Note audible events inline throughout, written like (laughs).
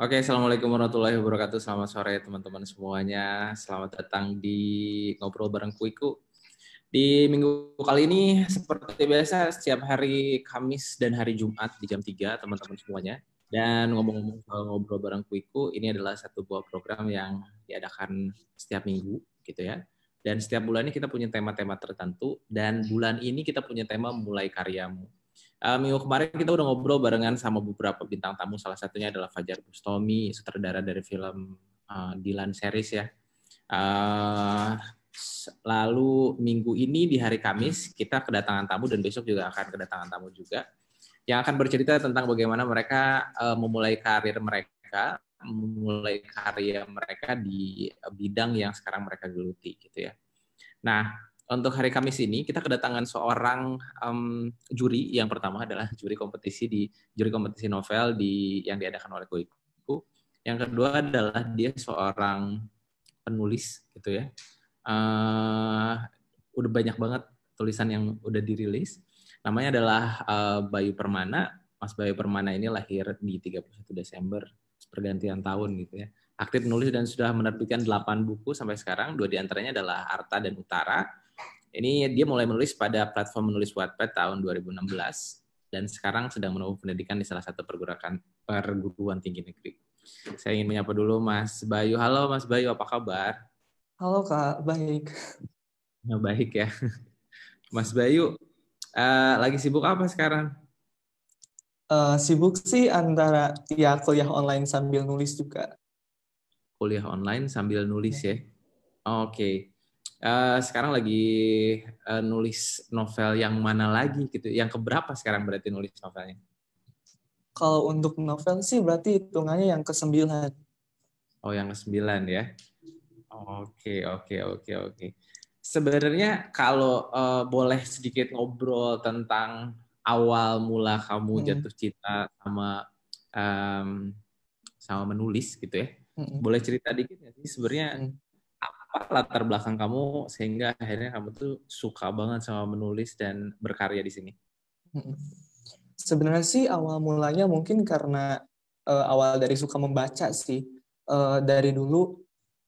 Oke, Assalamualaikum warahmatullahi wabarakatuh. Selamat sore teman-teman semuanya. Selamat datang di Ngobrol Bareng Kuiku. Di minggu kali ini, seperti biasa, setiap hari Kamis dan hari Jumat di jam 3, teman-teman semuanya. Dan ngomong-ngomong Ngobrol Bareng Kuiku, ini adalah satu buah program yang diadakan setiap minggu, gitu ya. Dan setiap bulan ini kita punya tema-tema tertentu. Dan bulan ini kita punya tema Mulai Karyamu uh, minggu kemarin kita udah ngobrol barengan sama beberapa bintang tamu. Salah satunya adalah Fajar Bustomi, sutradara dari film uh, Dilan series ya. Uh, lalu minggu ini di hari Kamis kita kedatangan tamu dan besok juga akan kedatangan tamu juga yang akan bercerita tentang bagaimana mereka uh, memulai karir mereka, memulai karya mereka di bidang yang sekarang mereka geluti gitu ya. Nah, untuk hari Kamis ini kita kedatangan seorang um, juri yang pertama adalah juri kompetisi di juri kompetisi novel di yang diadakan oleh Koiku. Yang kedua adalah dia seorang penulis gitu ya. Uh, udah banyak banget tulisan yang udah dirilis. Namanya adalah uh, Bayu Permana. Mas Bayu Permana ini lahir di 31 Desember pergantian tahun gitu ya. Aktif nulis dan sudah menerbitkan 8 buku sampai sekarang. Dua diantaranya adalah Arta dan Utara ini dia mulai menulis pada platform menulis Wattpad tahun 2016 dan sekarang sedang menempuh pendidikan di salah satu pergerakan perguruan tinggi negeri. Saya ingin menyapa dulu Mas Bayu. Halo Mas Bayu, apa kabar? Halo Kak, baik. Nah, baik ya. (laughs) Mas Bayu, uh, lagi sibuk apa sekarang? Uh, sibuk sih antara ya kuliah online sambil nulis juga. Kuliah online sambil nulis ya. ya. Oke. Okay. Eh, sekarang lagi uh, nulis novel yang mana lagi gitu? Yang keberapa sekarang berarti nulis novelnya? Kalau untuk novel sih berarti hitungannya yang kesembilan. Oh, yang sembilan ya? Oke, oke, oke, oke. Sebenarnya kalau uh, boleh sedikit ngobrol tentang awal mula kamu hmm. jatuh cinta sama um, sama menulis gitu ya? Hmm. Boleh cerita dikit nggak sih sebenarnya? Hmm apa latar belakang kamu sehingga akhirnya kamu tuh suka banget sama menulis dan berkarya di sini? Hmm. Sebenarnya sih awal mulanya mungkin karena uh, awal dari suka membaca sih. Uh, dari dulu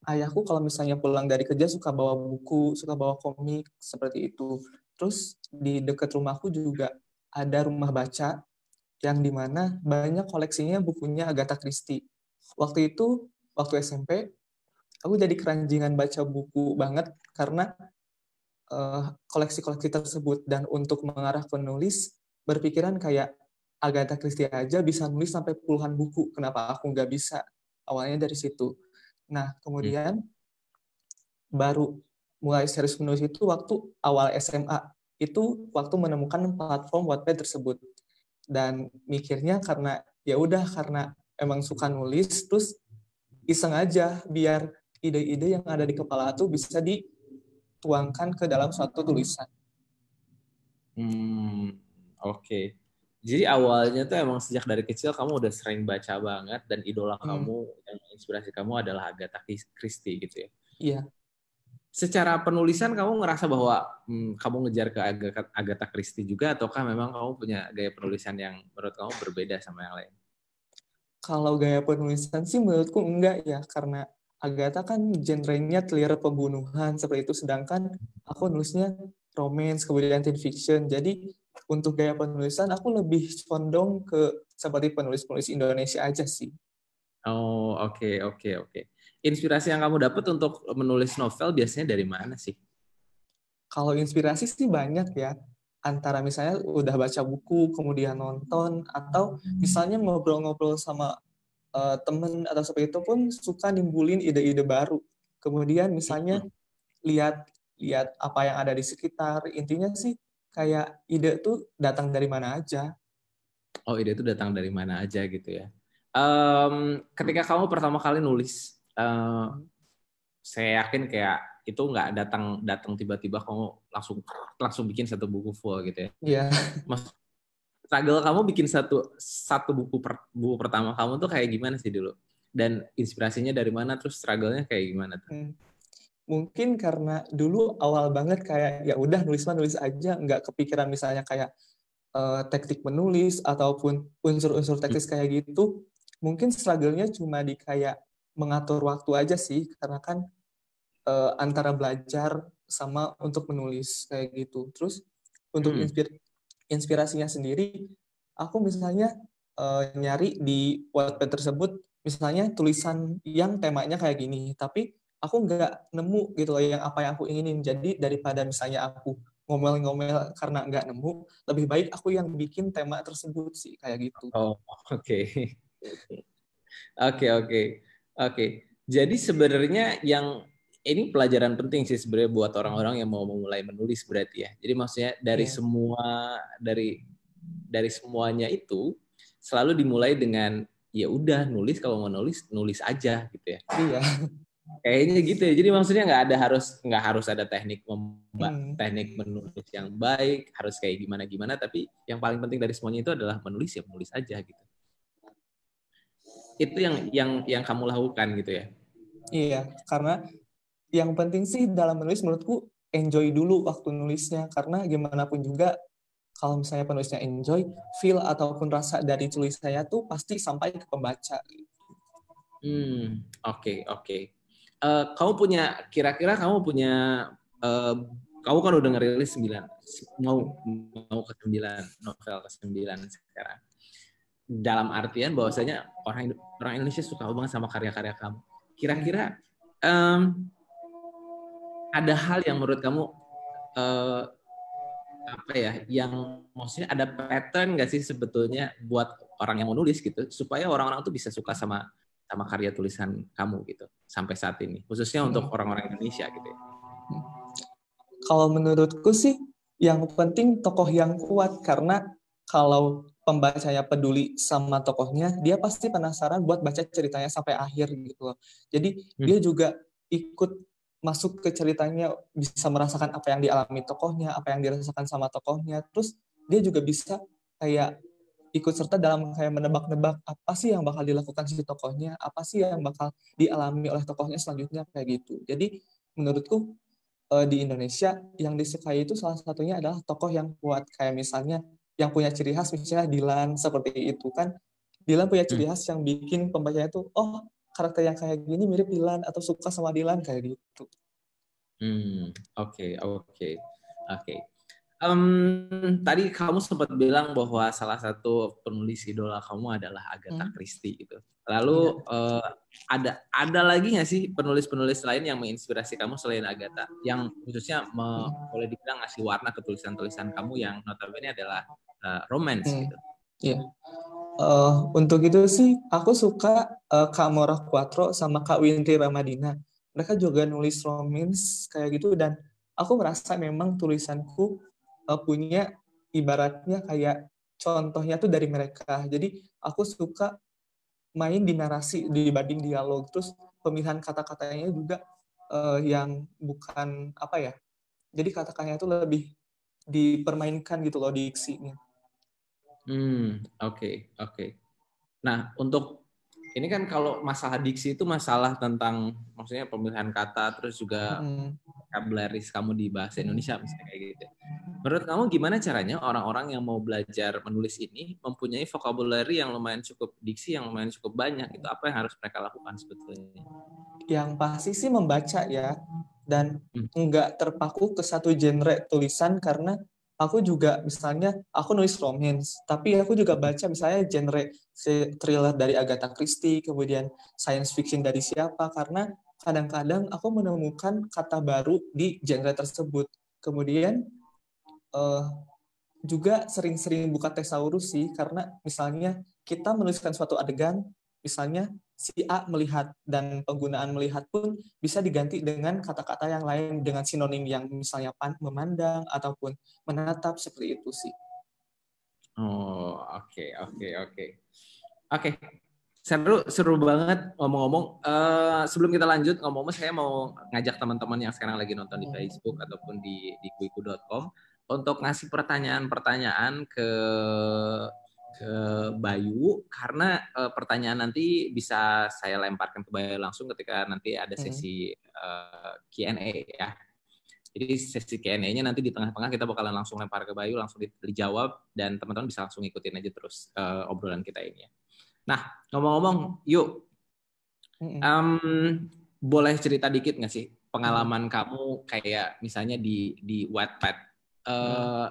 ayahku kalau misalnya pulang dari kerja suka bawa buku, suka bawa komik seperti itu. Terus di dekat rumahku juga ada rumah baca yang dimana banyak koleksinya bukunya Agatha Christie. Waktu itu, waktu SMP, aku jadi keranjingan baca buku banget karena eh, koleksi-koleksi uh, tersebut dan untuk mengarah penulis berpikiran kayak Agatha Christie aja bisa nulis sampai puluhan buku kenapa aku nggak bisa awalnya dari situ nah kemudian hmm. baru mulai serius menulis itu waktu awal SMA itu waktu menemukan platform Wattpad tersebut dan mikirnya karena ya udah karena emang suka nulis terus iseng aja biar ide-ide yang ada di kepala tuh bisa dituangkan ke dalam suatu tulisan. Hmm, oke. Okay. Jadi awalnya tuh emang sejak dari kecil kamu udah sering baca banget dan idola hmm. kamu yang inspirasi kamu adalah Agatha Christie gitu ya. Iya. Secara penulisan kamu ngerasa bahwa hmm, kamu ngejar ke Agatha Christie juga ataukah memang kamu punya gaya penulisan yang menurut kamu berbeda sama yang lain? Kalau gaya penulisan sih menurutku enggak ya karena Agatha kan genrenya clear pembunuhan seperti itu, sedangkan aku nulisnya romance kemudian teen fiction. Jadi untuk gaya penulisan aku lebih condong ke seperti penulis-penulis Indonesia aja sih. Oh oke okay, oke okay, oke. Okay. Inspirasi yang kamu dapat untuk menulis novel biasanya dari mana sih? Kalau inspirasi sih banyak ya antara misalnya udah baca buku kemudian nonton atau misalnya ngobrol-ngobrol sama uh, temen atau seperti itu pun suka nimbulin ide-ide baru. Kemudian misalnya gitu. lihat lihat apa yang ada di sekitar. Intinya sih kayak ide tuh datang dari mana aja. Oh, ide itu datang dari mana aja gitu ya. Um, ketika kamu pertama kali nulis, um, saya yakin kayak itu nggak datang datang tiba-tiba kamu langsung langsung bikin satu buku full gitu ya. Iya. Yeah struggle kamu bikin satu satu buku per, buku pertama kamu tuh kayak gimana sih dulu? Dan inspirasinya dari mana? Terus struggle-nya kayak gimana tuh? Hmm. Mungkin karena dulu awal banget kayak ya udah nulis mah nulis aja, nggak kepikiran misalnya kayak uh, teknik menulis ataupun unsur-unsur hmm. teknis hmm. kayak gitu. Mungkin struggle-nya cuma di kayak mengatur waktu aja sih, karena kan uh, antara belajar sama untuk menulis kayak gitu. Terus untuk hmm. inspirasi inspirasinya sendiri aku misalnya uh, nyari di wallpaper tersebut misalnya tulisan yang temanya kayak gini tapi aku nggak nemu gitu loh yang apa yang aku inginin jadi daripada misalnya aku ngomel-ngomel karena nggak nemu lebih baik aku yang bikin tema tersebut sih kayak gitu oh (laughs) oke oke oke oke jadi sebenarnya yang ini pelajaran penting sih sebenarnya buat orang-orang yang mau memulai menulis berarti ya. Jadi maksudnya dari yeah. semua dari dari semuanya itu selalu dimulai dengan ya udah nulis kalau mau nulis nulis aja gitu ya. Iya. Kayaknya gitu ya. Jadi maksudnya nggak ada harus nggak harus ada teknik hmm. teknik menulis yang baik harus kayak gimana gimana. Tapi yang paling penting dari semuanya itu adalah menulis ya menulis aja gitu. Itu yang yang yang kamu lakukan gitu ya. Iya, karena yang penting sih dalam menulis menurutku enjoy dulu waktu nulisnya karena gimana pun juga kalau misalnya penulisnya enjoy, feel ataupun rasa dari tulis saya tuh pasti sampai ke pembaca. Hmm, oke okay, oke. Okay. Uh, eh, kamu punya kira-kira kamu punya uh, kamu kan udah ngerilis 9 mau mau ke 9 novel ke 9 sekarang. Dalam artian bahwasanya orang orang Indonesia suka banget sama karya-karya kamu. Kira-kira um, ada hal yang menurut kamu uh, apa ya yang maksudnya ada pattern nggak sih sebetulnya buat orang yang menulis gitu supaya orang-orang tuh bisa suka sama sama karya tulisan kamu gitu sampai saat ini khususnya hmm. untuk orang-orang Indonesia gitu ya. Kalau menurutku sih yang penting tokoh yang kuat karena kalau pembacanya peduli sama tokohnya, dia pasti penasaran buat baca ceritanya sampai akhir gitu loh. Jadi hmm. dia juga ikut masuk ke ceritanya bisa merasakan apa yang dialami tokohnya apa yang dirasakan sama tokohnya terus dia juga bisa kayak ikut serta dalam kayak menebak-nebak apa sih yang bakal dilakukan si tokohnya apa sih yang bakal dialami oleh tokohnya selanjutnya kayak gitu jadi menurutku eh, di Indonesia yang disukai itu salah satunya adalah tokoh yang kuat kayak misalnya yang punya ciri khas misalnya Dilan seperti itu kan Dilan punya ciri hmm. khas yang bikin pembacanya tuh oh karakter yang kayak gini mirip Dilan atau suka sama Dilan kayak gitu. Hmm, oke, okay, oke, okay, oke. Okay. Um, tadi kamu sempat bilang bahwa salah satu penulis idola kamu adalah Agatha hmm. Christie gitu. Lalu ya. uh, ada ada lagi nggak sih penulis-penulis lain yang menginspirasi kamu selain Agatha, yang khususnya me, hmm. boleh dibilang ngasih warna ke tulisan-tulisan kamu yang notabene adalah uh, romance hmm. gitu. Iya uh, untuk itu sih aku suka uh, Kak Mora Quattro sama Kak Winti Ramadina. Mereka juga nulis romans kayak gitu dan aku merasa memang tulisanku uh, punya ibaratnya kayak contohnya tuh dari mereka. Jadi aku suka main di narasi dibanding dialog. Terus pemilihan kata-katanya juga uh, yang bukan apa ya. Jadi kata-katanya itu lebih dipermainkan gitu loh diksinya. Hmm, oke, okay, oke. Okay. Nah, untuk ini kan kalau masalah diksi itu masalah tentang maksudnya pemilihan kata terus juga vocabulary hmm. kamu di bahasa Indonesia misalnya kayak gitu. Menurut kamu gimana caranya orang-orang yang mau belajar menulis ini mempunyai vocabulary yang lumayan cukup diksi yang lumayan cukup banyak itu apa yang harus mereka lakukan sebetulnya? Yang pasti sih membaca ya dan hmm. nggak terpaku ke satu genre tulisan karena aku juga misalnya aku nulis romance tapi aku juga baca misalnya genre thriller dari Agatha Christie kemudian science fiction dari siapa karena kadang-kadang aku menemukan kata baru di genre tersebut kemudian uh, juga sering-sering buka tesaurus sih karena misalnya kita menuliskan suatu adegan Misalnya si A melihat dan penggunaan melihat pun bisa diganti dengan kata-kata yang lain dengan sinonim yang misalnya pan memandang ataupun menatap seperti itu sih. Oh, oke, okay, oke, okay, oke. Okay. Oke. Okay. Seru seru banget ngomong-ngomong. Uh, sebelum kita lanjut ngomong-ngomong saya mau ngajak teman-teman yang sekarang lagi nonton di iya. Facebook ataupun di di kuiku.com untuk ngasih pertanyaan-pertanyaan ke ke Bayu karena uh, pertanyaan nanti bisa saya lemparkan ke Bayu langsung ketika nanti ada hmm. sesi uh, eh, Q&A ya. Jadi sesi Q&A-nya nanti di tengah-tengah kita bakalan langsung lempar ke Bayu, langsung di, dijawab dan teman-teman bisa langsung ikutin aja terus uh, obrolan kita ini. Ya. Nah ngomong-ngomong, yuk, um, boleh cerita dikit nggak sih pengalaman kamu kayak misalnya di di Wattpad? Uh,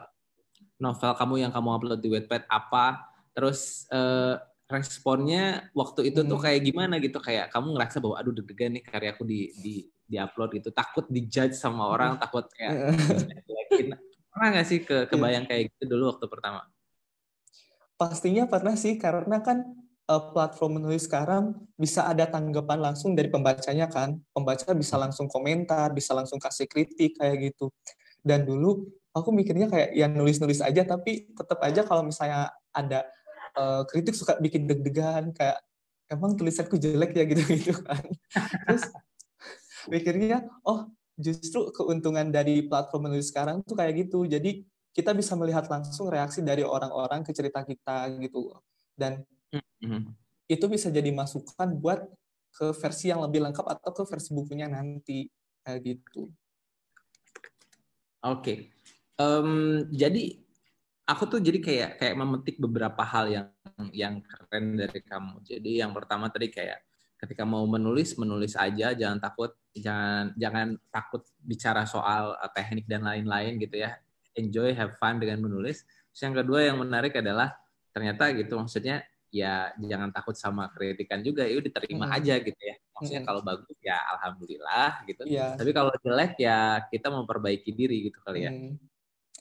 novel kamu yang kamu upload di Wattpad apa terus uh, responnya waktu itu hmm. tuh kayak gimana gitu kayak kamu ngerasa bahwa aduh deg-degan nih karyaku di di di upload gitu takut dijudge sama hmm. orang takut kayak (laughs) pernah nggak sih ke iya. kebayang kayak gitu dulu waktu pertama pastinya pernah sih karena kan eh, platform menulis sekarang bisa ada tanggapan langsung dari pembacanya kan pembaca bisa langsung komentar bisa langsung kasih kritik kayak gitu dan dulu aku mikirnya kayak yang nulis-nulis aja tapi tetap aja kalau misalnya ada Eh, kritik suka bikin deg-degan kayak emang tulisanku jelek ya gitu-gitu (laughs) kan. Terus pikirnya oh justru keuntungan dari platform menulis sekarang tuh kayak gitu. Jadi kita bisa melihat langsung reaksi dari orang-orang ke cerita kita gitu. Dan mm-hmm. itu bisa jadi masukan buat ke versi yang lebih lengkap atau ke versi bukunya nanti kayak gitu. Oke. Okay. Um, jadi aku tuh jadi kayak kayak memetik beberapa hal yang yang keren dari kamu. Jadi yang pertama tadi kayak ketika mau menulis menulis aja, jangan takut jangan jangan takut bicara soal eh, teknik dan lain-lain gitu ya. Enjoy, have fun dengan menulis. Terus yang kedua yang menarik adalah ternyata gitu maksudnya ya jangan takut sama kritikan juga itu ya diterima hmm. aja gitu ya maksudnya hmm. kalau bagus ya alhamdulillah gitu yeah. tapi kalau jelek ya kita memperbaiki diri gitu kali ya hmm.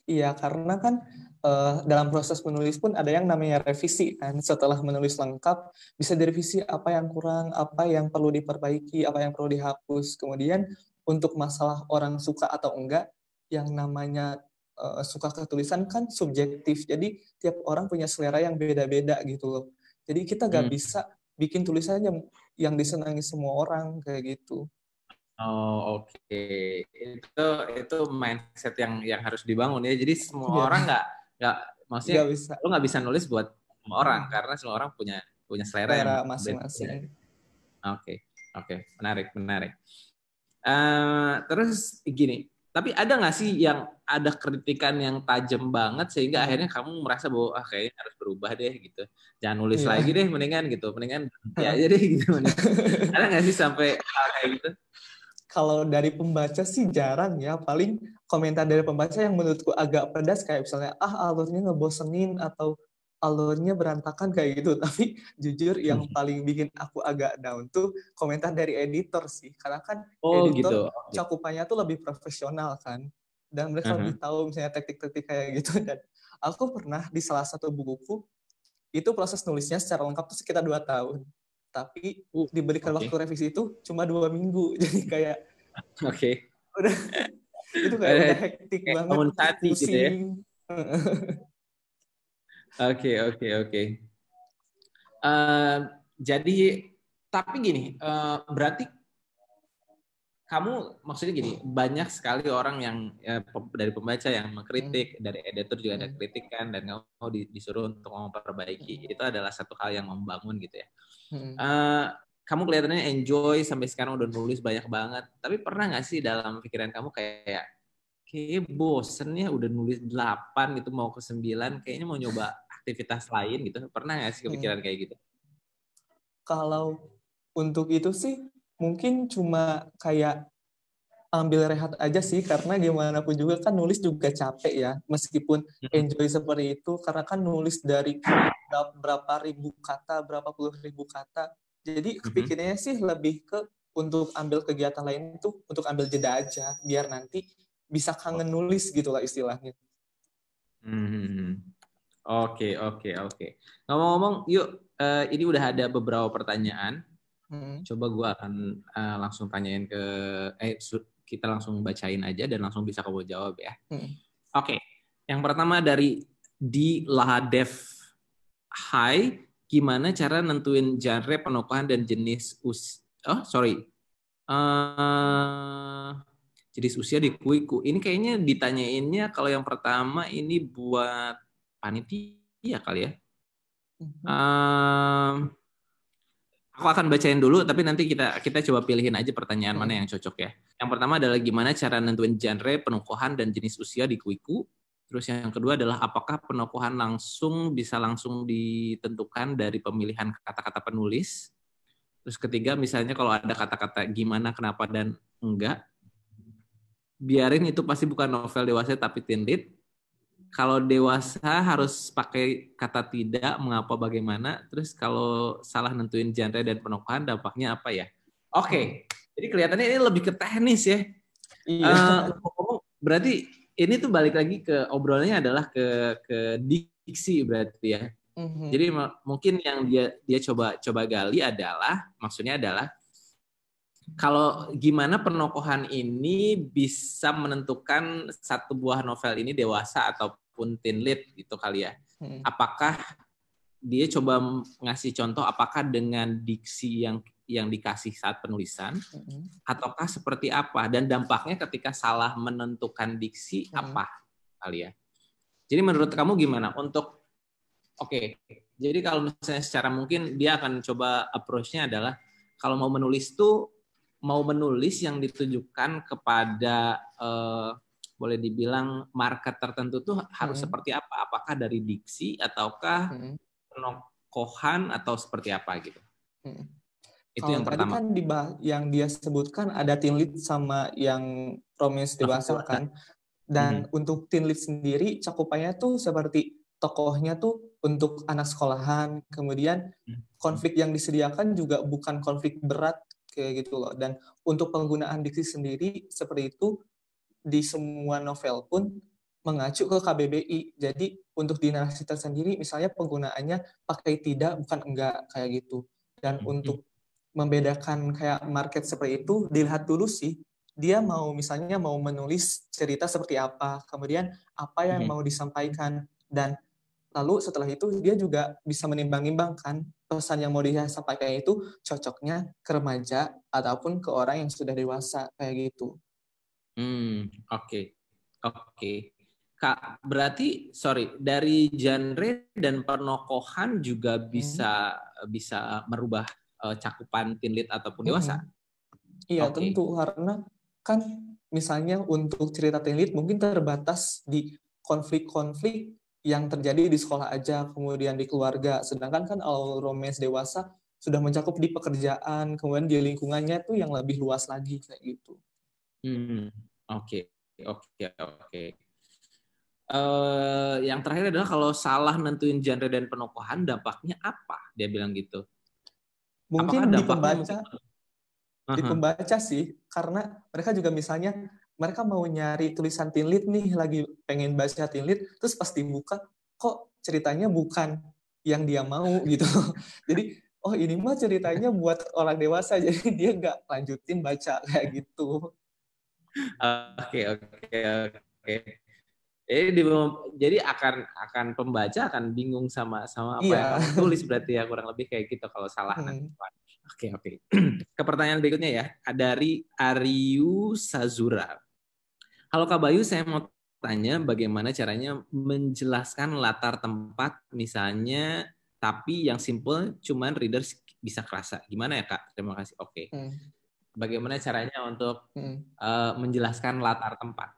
Iya, karena kan uh, dalam proses menulis pun ada yang namanya revisi kan. Setelah menulis lengkap, bisa direvisi apa yang kurang, apa yang perlu diperbaiki, apa yang perlu dihapus. Kemudian untuk masalah orang suka atau enggak, yang namanya uh, suka ketulisan kan subjektif. Jadi tiap orang punya selera yang beda-beda gitu loh. Jadi kita nggak hmm. bisa bikin tulisannya yang disenangi semua orang kayak gitu. Oh oke, okay. itu itu mindset yang yang harus dibangun ya. Jadi semua yeah. orang nggak nggak maksudnya gak bisa. lo nggak bisa nulis buat semua orang hmm. karena semua orang punya punya selera, selera yang masing-masing. Oke okay. oke okay. menarik menarik. Uh, terus gini, tapi ada nggak sih yang ada kritikan yang tajam banget sehingga hmm. akhirnya kamu merasa bahwa ah kayaknya harus berubah deh gitu, jangan nulis yeah. lagi deh mendingan gitu, mendingan ya (laughs) jadi gitu. (laughs) ada nggak sih sampai hal kayak gitu? kalau dari pembaca sih jarang ya, paling komentar dari pembaca yang menurutku agak pedas kayak misalnya ah alurnya ngebosenin atau alurnya berantakan kayak gitu. (laughs) Tapi jujur yang hmm. paling bikin aku agak down tuh komentar dari editor sih, karena kan oh, editor gitu. cakupannya tuh lebih profesional kan, dan mereka uh hmm. -huh. lebih tahu misalnya teknik-teknik kayak gitu. (laughs) Dan aku pernah di salah satu bukuku itu proses nulisnya secara lengkap tuh sekitar dua tahun tapi uh, diberikan okay. waktu revisi itu cuma dua minggu (laughs) jadi kayak oke okay. udah itu kayak udah hektik kayak banget hati gitu ya oke oke oke eh, jadi tapi gini uh, berarti kamu maksudnya gini banyak sekali orang yang ya, dari pembaca yang mengkritik hmm. dari editor juga ada hmm. kritikan dan kamu disuruh untuk memperbaiki hmm. itu adalah satu hal yang membangun gitu ya Uh, kamu kelihatannya enjoy sampai sekarang udah nulis banyak banget. Tapi pernah nggak sih dalam pikiran kamu kayak kayak bosen ya udah nulis 8 gitu mau ke 9 kayaknya mau nyoba aktivitas lain gitu. Pernah nggak sih kepikiran hmm. kayak gitu? Kalau untuk itu sih mungkin cuma kayak ambil rehat aja sih karena gimana pun juga kan nulis juga capek ya meskipun enjoy seperti itu karena kan nulis dari berapa ribu kata berapa puluh ribu kata jadi kepikirannya sih lebih ke untuk ambil kegiatan lain itu untuk ambil jeda aja biar nanti bisa kangen oh. nulis gitulah istilahnya. Mm-hmm. Oke oke oke. Ngomong-ngomong, yuk uh, ini udah ada beberapa pertanyaan mm-hmm. Coba gue akan uh, langsung tanyain ke eh kita langsung bacain aja dan langsung bisa kamu jawab ya. Hmm. Oke, okay. yang pertama dari di Lahadev Hai, gimana cara nentuin genre penokohan dan jenis us oh sorry uh, jenis usia di kuiku ini kayaknya ditanyainnya kalau yang pertama ini buat panitia kali ya. Uh, aku akan bacain dulu tapi nanti kita kita coba pilihin aja pertanyaan mana yang cocok ya. Yang pertama adalah gimana cara nentuin genre, penokohan dan jenis usia di kuiku. Terus yang kedua adalah apakah penokohan langsung bisa langsung ditentukan dari pemilihan kata-kata penulis. Terus ketiga misalnya kalau ada kata-kata gimana, kenapa dan enggak. Biarin itu pasti bukan novel dewasa tapi teen lit kalau dewasa harus pakai kata tidak, mengapa, bagaimana. Terus kalau salah nentuin genre dan penokohan, dampaknya apa ya? Oke, okay. jadi kelihatannya ini lebih ke teknis ya. Iya. Uh, berarti ini tuh balik lagi ke obrolannya adalah ke ke diksi berarti ya. Mm-hmm. Jadi mungkin yang dia dia coba coba gali adalah maksudnya adalah kalau gimana penokohan ini bisa menentukan satu buah novel ini dewasa atau ataupun tin lead gitu kali ya. Hmm. Apakah dia coba ngasih contoh apakah dengan diksi yang yang dikasih saat penulisan hmm. ataukah seperti apa dan dampaknya ketika salah menentukan diksi hmm. apa kali ya. Jadi menurut kamu gimana untuk Oke, okay. jadi kalau misalnya secara mungkin dia akan coba approach-nya adalah kalau mau menulis tuh mau menulis yang ditujukan kepada uh, boleh dibilang market tertentu tuh harus hmm. seperti apa? Apakah dari diksi ataukah hmm. penokohan atau seperti apa gitu? Hmm. Itu Kalau yang tadi pertama. kan dibah yang dia sebutkan ada tim lead sama yang promis dewasa hmm. Dan hmm. untuk tim lead sendiri cakupannya tuh seperti tokohnya tuh untuk anak sekolahan, kemudian hmm. konflik yang disediakan juga bukan konflik berat kayak gitu loh. Dan untuk penggunaan diksi sendiri seperti itu di semua novel pun mengacu ke KBBI. Jadi untuk di narasi tersendiri misalnya penggunaannya pakai tidak bukan enggak kayak gitu. Dan hmm. untuk membedakan kayak market seperti itu dilihat dulu sih dia mau misalnya mau menulis cerita seperti apa, kemudian apa yang hmm. mau disampaikan dan lalu setelah itu dia juga bisa menimbang-nimbangkan pesan yang mau dia sampaikan itu cocoknya ke remaja ataupun ke orang yang sudah dewasa kayak gitu. Hmm, oke. Okay. Oke. Okay. Kak, berarti sorry, dari genre dan pernokohan juga bisa hmm. bisa merubah uh, cakupan tinlit ataupun hmm. dewasa. Iya, okay. tentu karena kan misalnya untuk cerita tinlit mungkin terbatas di konflik-konflik yang terjadi di sekolah aja, kemudian di keluarga. Sedangkan kan all romance dewasa sudah mencakup di pekerjaan, kemudian di lingkungannya tuh yang lebih luas lagi kayak gitu. Hmm, oke, oke, oke. Eh, yang terakhir adalah kalau salah nentuin genre dan penokohan dampaknya apa? Dia bilang gitu. Mungkin di pembaca, mungkin... di pembaca sih, karena mereka juga misalnya mereka mau nyari tulisan tinlit nih lagi pengen baca tinlit, terus pasti buka kok ceritanya bukan yang dia mau (laughs) gitu. Jadi oh ini mah ceritanya buat orang dewasa, (laughs) jadi dia nggak lanjutin baca kayak gitu. Oke oke oke. Jadi di, jadi akan akan pembaca akan bingung sama sama apa yeah. yang kamu tulis berarti ya kurang lebih kayak gitu kalau salah hmm. nanti. Oke oke. (clears throat) Ke pertanyaan berikutnya ya dari Ariu Sazura. Halo Kak Bayu, saya mau tanya bagaimana caranya menjelaskan latar tempat misalnya tapi yang simple cuman readers bisa kerasa. Gimana ya Kak? Terima kasih. Oke. Okay. Hmm bagaimana caranya untuk hmm. uh, menjelaskan latar tempat.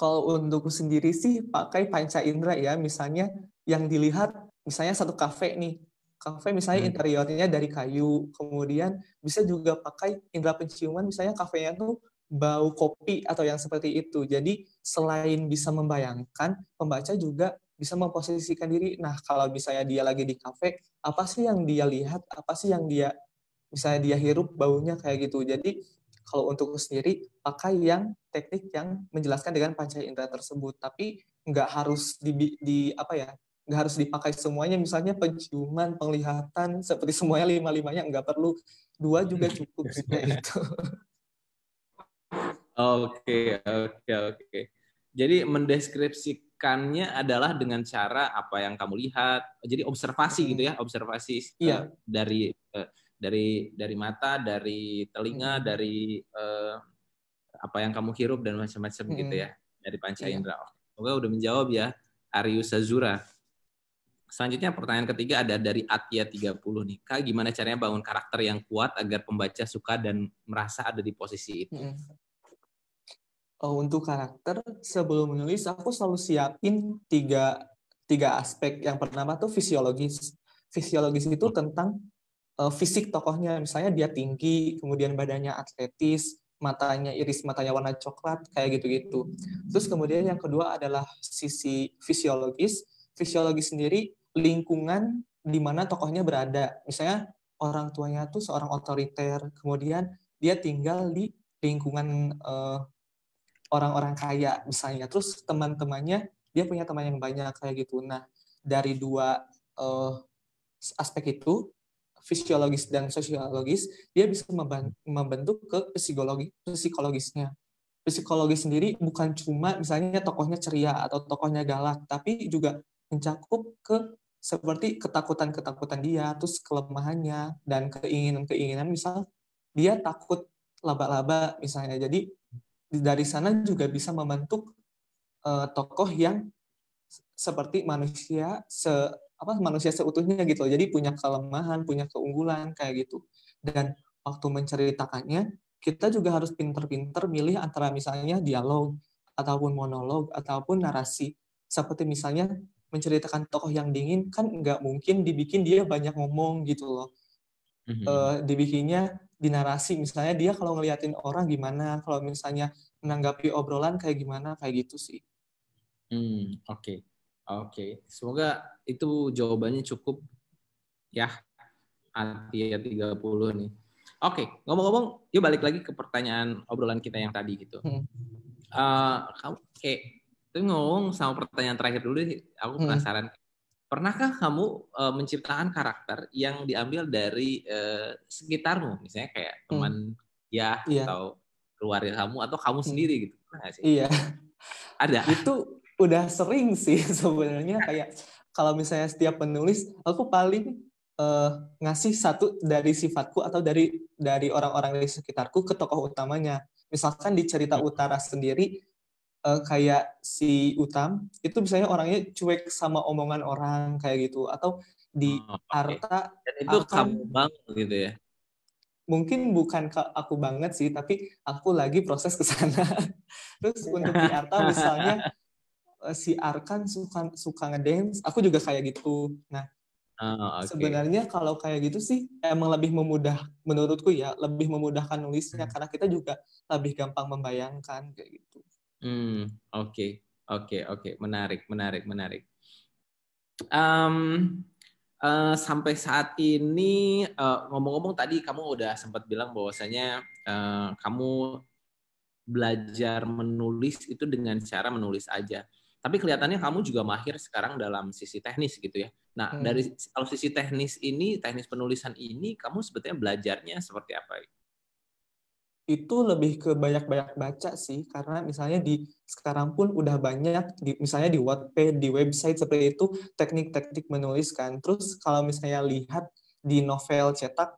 Kalau untukku sendiri sih pakai panca indera ya, misalnya yang dilihat misalnya satu kafe nih, kafe misalnya hmm. interiornya dari kayu, kemudian bisa juga pakai indera penciuman misalnya kafenya tuh bau kopi atau yang seperti itu. Jadi selain bisa membayangkan, pembaca juga bisa memposisikan diri. Nah, kalau misalnya dia lagi di kafe, apa sih yang dia lihat? Apa sih yang dia misalnya dia hirup baunya kayak gitu. Jadi kalau untuk sendiri pakai yang teknik yang menjelaskan dengan panca indera tersebut, tapi nggak harus di, di apa ya nggak harus dipakai semuanya misalnya penciuman penglihatan seperti semuanya lima limanya nggak perlu dua juga cukup seperti (laughs) itu Oke, oke, oke. Jadi mendeskripsikannya adalah dengan cara apa yang kamu lihat. Jadi observasi gitu ya, observasi iya. Eh, dari eh, dari dari mata, dari telinga, mm-hmm. dari uh, apa yang kamu hirup dan macam-macam hmm. gitu ya dari panca yeah. indera. Semoga udah menjawab ya Arius Sazura. Selanjutnya pertanyaan ketiga ada dari Atia 30 nih. Kak, gimana caranya bangun karakter yang kuat agar pembaca suka dan merasa ada di posisi itu? Hmm. Oh, untuk karakter, sebelum menulis aku selalu siapin tiga, tiga aspek. Yang pertama tuh fisiologis. Fisiologis itu oh. tentang Eh, fisik tokohnya misalnya dia tinggi kemudian badannya atletis matanya iris matanya warna coklat kayak gitu-gitu terus kemudian yang kedua adalah sisi fisiologis fisiologis sendiri lingkungan di mana tokohnya berada misalnya orang tuanya tuh seorang otoriter kemudian dia tinggal di lingkungan uh, orang-orang kaya misalnya terus teman-temannya dia punya teman yang banyak kayak gitu nah dari dua uh, aspek itu fisiologis dan sosiologis, dia bisa membentuk ke psikologi psikologisnya. Psikologi sendiri bukan cuma misalnya tokohnya ceria atau tokohnya galak, tapi juga mencakup ke seperti ketakutan-ketakutan dia, terus kelemahannya dan keinginan-keinginan misal dia takut laba-laba misalnya. Jadi dari sana juga bisa membentuk uh, tokoh yang seperti manusia se apa manusia seutuhnya gitu jadi punya kelemahan punya keunggulan kayak gitu dan waktu menceritakannya kita juga harus pinter-pinter milih antara misalnya dialog ataupun monolog ataupun narasi seperti misalnya menceritakan tokoh yang dingin kan nggak mungkin dibikin dia banyak ngomong gitu loh mm-hmm. e, dibikinnya di narasi misalnya dia kalau ngeliatin orang gimana kalau misalnya menanggapi obrolan kayak gimana kayak gitu sih hmm oke okay. oke okay. semoga itu jawabannya cukup ya hati ya 30 nih. Oke, okay, ngomong-ngomong, yuk balik lagi ke pertanyaan obrolan kita yang tadi gitu. Hmm. Uh, kamu okay. tapi ngomong sama pertanyaan terakhir dulu deh, aku hmm. penasaran. Hmm. Pernahkah kamu uh, menciptakan karakter yang diambil dari uh, sekitarmu, misalnya kayak hmm. teman hmm. ya yeah. atau keluarga kamu atau kamu hmm. sendiri hmm. gitu? Pernah sih? Iya. Ada. Itu udah sering sih (laughs) sebenarnya kayak kalau misalnya setiap penulis aku paling uh, ngasih satu dari sifatku atau dari dari orang-orang di sekitarku ke tokoh utamanya. Misalkan di cerita utara sendiri uh, kayak si Utam itu misalnya orangnya cuek sama omongan orang kayak gitu atau di oh, okay. Arta Dan itu akan, kamu banget gitu ya. Mungkin bukan aku banget sih, tapi aku lagi proses ke sana. (laughs) Terus untuk di Arta misalnya Eh, si Arkan suka suka ngedance, aku juga kayak gitu. Nah, Oh, ah, okay. Sebenarnya kalau kayak gitu sih emang lebih memudah menurutku ya lebih memudahkan nulisnya hmm. karena kita juga lebih gampang membayangkan kayak gitu. Hmm oke okay. oke okay, oke okay. menarik menarik menarik. Um, uh, sampai saat ini ngomong eh, ngomong-ngomong tadi kamu udah sempat bilang bahwasanya uh, kamu belajar menulis itu dengan cara menulis aja. Tapi kelihatannya kamu juga mahir sekarang dalam sisi teknis gitu ya. Nah, hmm. dari kalau sisi teknis ini, teknis penulisan ini, kamu sebetulnya belajarnya seperti apa? Itu lebih ke banyak-banyak baca sih, karena misalnya di sekarang pun udah banyak, di, misalnya di Wattpad, di website seperti itu, teknik-teknik menuliskan. Terus kalau misalnya lihat di novel cetak,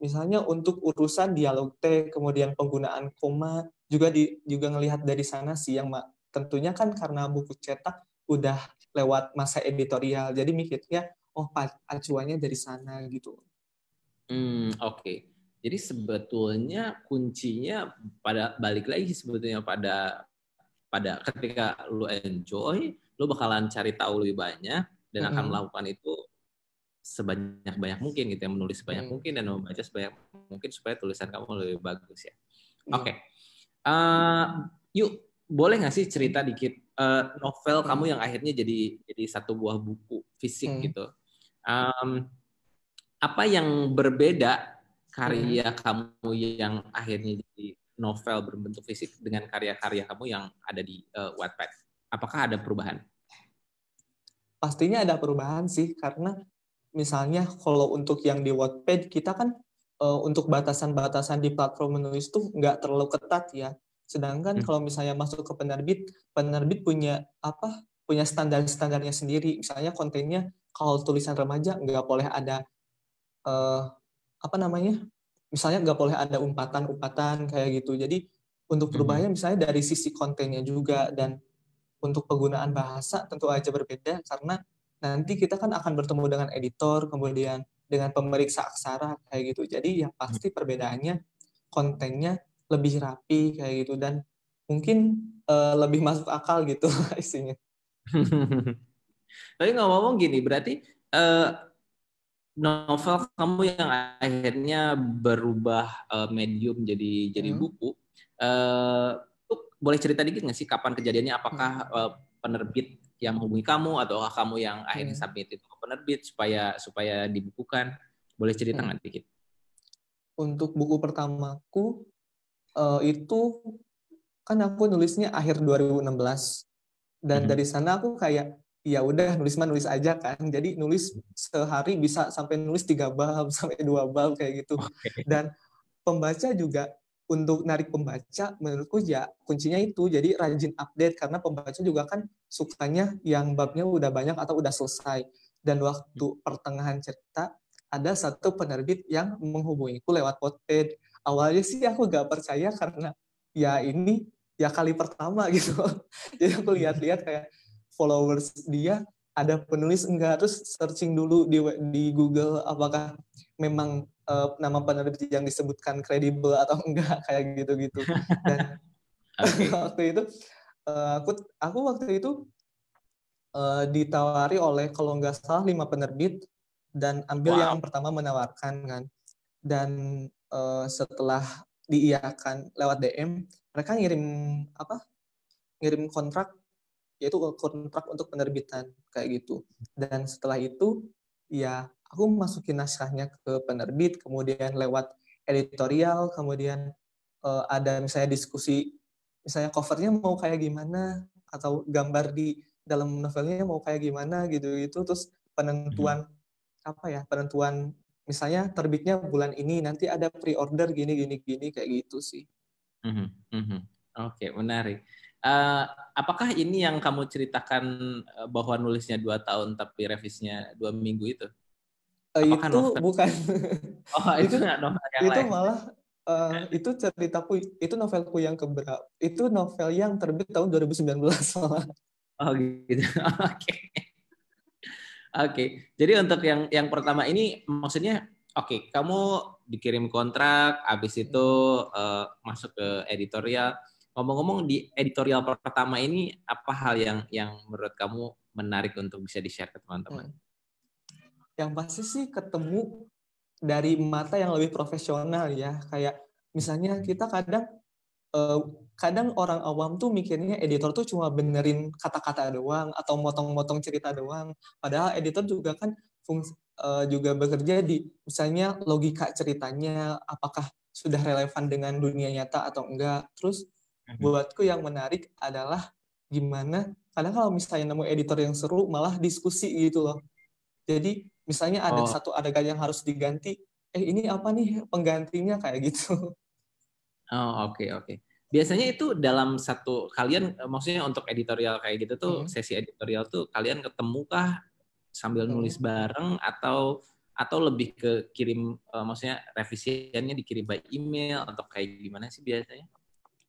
misalnya untuk urusan dialog T, kemudian penggunaan koma, juga di, juga ngelihat dari sana sih yang tentunya kan karena buku cetak udah lewat masa editorial jadi mikirnya oh acuannya dari sana gitu hmm oke okay. jadi sebetulnya kuncinya pada balik lagi sebetulnya pada pada ketika lu enjoy lu bakalan cari tahu lebih banyak dan hmm. akan melakukan itu sebanyak-banyak mungkin gitu ya menulis sebanyak hmm. mungkin dan membaca sebanyak mungkin supaya tulisan kamu lebih bagus ya. Iya. Oke. Okay. Uh, yuk boleh nggak sih cerita hmm. dikit uh, novel hmm. kamu yang akhirnya jadi jadi satu buah buku fisik hmm. gitu? Um, apa yang berbeda karya hmm. kamu yang akhirnya jadi novel berbentuk fisik dengan karya-karya kamu yang ada di uh, Wattpad? Apakah ada perubahan? Pastinya ada perubahan sih karena misalnya kalau untuk yang di Wattpad kita kan uh, untuk batasan-batasan di platform menulis tuh nggak terlalu ketat ya Sedangkan hmm. kalau misalnya masuk ke penerbit, penerbit punya apa? punya standar-standarnya sendiri. Misalnya kontennya kalau tulisan remaja nggak boleh ada uh, apa namanya? Misalnya nggak boleh ada umpatan-umpatan kayak gitu. Jadi untuk hmm. perubahannya hmm. misalnya dari sisi kontennya juga dan untuk penggunaan bahasa tentu aja berbeda karena nanti kita kan akan bertemu dengan editor kemudian dengan pemeriksa aksara kayak gitu. Jadi yang pasti perbedaannya kontennya lebih rapi kayak gitu dan mungkin uh, lebih masuk akal gitu (laughs) isinya. Tapi ngomong-ngomong gini, berarti uh, novel kamu yang akhirnya berubah uh, medium jadi jadi hmm. buku, uh, boleh cerita dikit nggak sih kapan kejadiannya? Apakah uh, penerbit yang menghubungi kamu atau kamu yang akhirnya hmm. submit itu ke penerbit supaya supaya dibukukan? Boleh cerita hmm. nggak dikit? Untuk buku pertamaku uh, itu kan aku nulisnya akhir 2016 dan hmm. dari sana aku kayak ya udah nulis mah nulis aja kan jadi nulis sehari bisa sampai nulis tiga bab (laughs) sampai dua bab kayak gitu okay. dan pembaca juga untuk narik pembaca menurutku ya kuncinya itu jadi rajin update karena pembaca juga kan sukanya yang babnya udah banyak atau udah selesai dan waktu hmm. pertengahan cerita ada satu penerbit yang menghubungiku lewat Wattpad awalnya sih aku nggak percaya karena ya ini ya kali pertama (laughs) gitu jadi aku lihat-lihat kayak followers dia ada penulis enggak terus searching dulu di di Google apakah memang uh, nama penerbit yang disebutkan kredibel atau (laughs) enggak kayak gitu-gitu dan (laughs) waktu itu uh, aku aku waktu itu uh, ditawari oleh kalau nggak salah lima penerbit dan ambil wow. yang pertama menawarkan kan dan uh, setelah diiakan lewat DM, mereka ngirim apa? Ngirim kontrak yaitu kontrak untuk penerbitan kayak gitu. Dan setelah itu ya aku masukin naskahnya ke penerbit, kemudian lewat editorial, kemudian uh, ada misalnya diskusi misalnya covernya mau kayak gimana atau gambar di dalam novelnya mau kayak gimana gitu itu terus penentuan hmm. apa ya penentuan misalnya terbitnya bulan ini nanti ada pre-order gini gini gini kayak gitu sih. Mm-hmm. Oke okay, menarik. Uh, apakah ini yang kamu ceritakan eh, bahwa nulisnya dua tahun tapi revisinya dua minggu itu? Uh, itu novel? bukan. (laughs) Oh itu nggak novel yang Itu lain. malah uh, itu ceritaku itu novelku yang keberapa? Itu novel yang terbit tahun 2019 ribu Oh gitu. (laughs) Oke. okay okay. jadi untuk yang yang pertama ini maksudnya oke okay, kamu dikirim kontrak, habis itu uh, masuk ke editorial. Ngomong-ngomong di editorial pertama ini apa hal yang yang menurut kamu menarik untuk bisa di-share ke teman-teman? Hmm. Yang pasti sih ketemu dari mata yang lebih profesional ya. Kayak misalnya kita kadang uh, kadang orang awam tuh mikirnya editor tuh cuma benerin kata-kata doang atau motong-motong cerita doang. Padahal editor juga kan fungsi, uh, eh, juga bekerja di misalnya logika ceritanya apakah sudah relevan dengan dunia nyata atau enggak. Terus mhm. buatku yang menarik adalah gimana kadang kalau misalnya nemu editor yang seru malah diskusi gitu loh. Jadi misalnya ada oh. satu adegan yang harus diganti, eh ini apa nih penggantinya kayak gitu. Oh oke okay, oke. Okay biasanya itu dalam satu kalian eh, maksudnya untuk editorial kayak gitu tuh hmm. sesi editorial tuh kalian ketemu kah sambil hmm. nulis bareng atau atau lebih ke kirim uh, maksudnya revisiannya dikirim by email atau kayak gimana sih biasanya?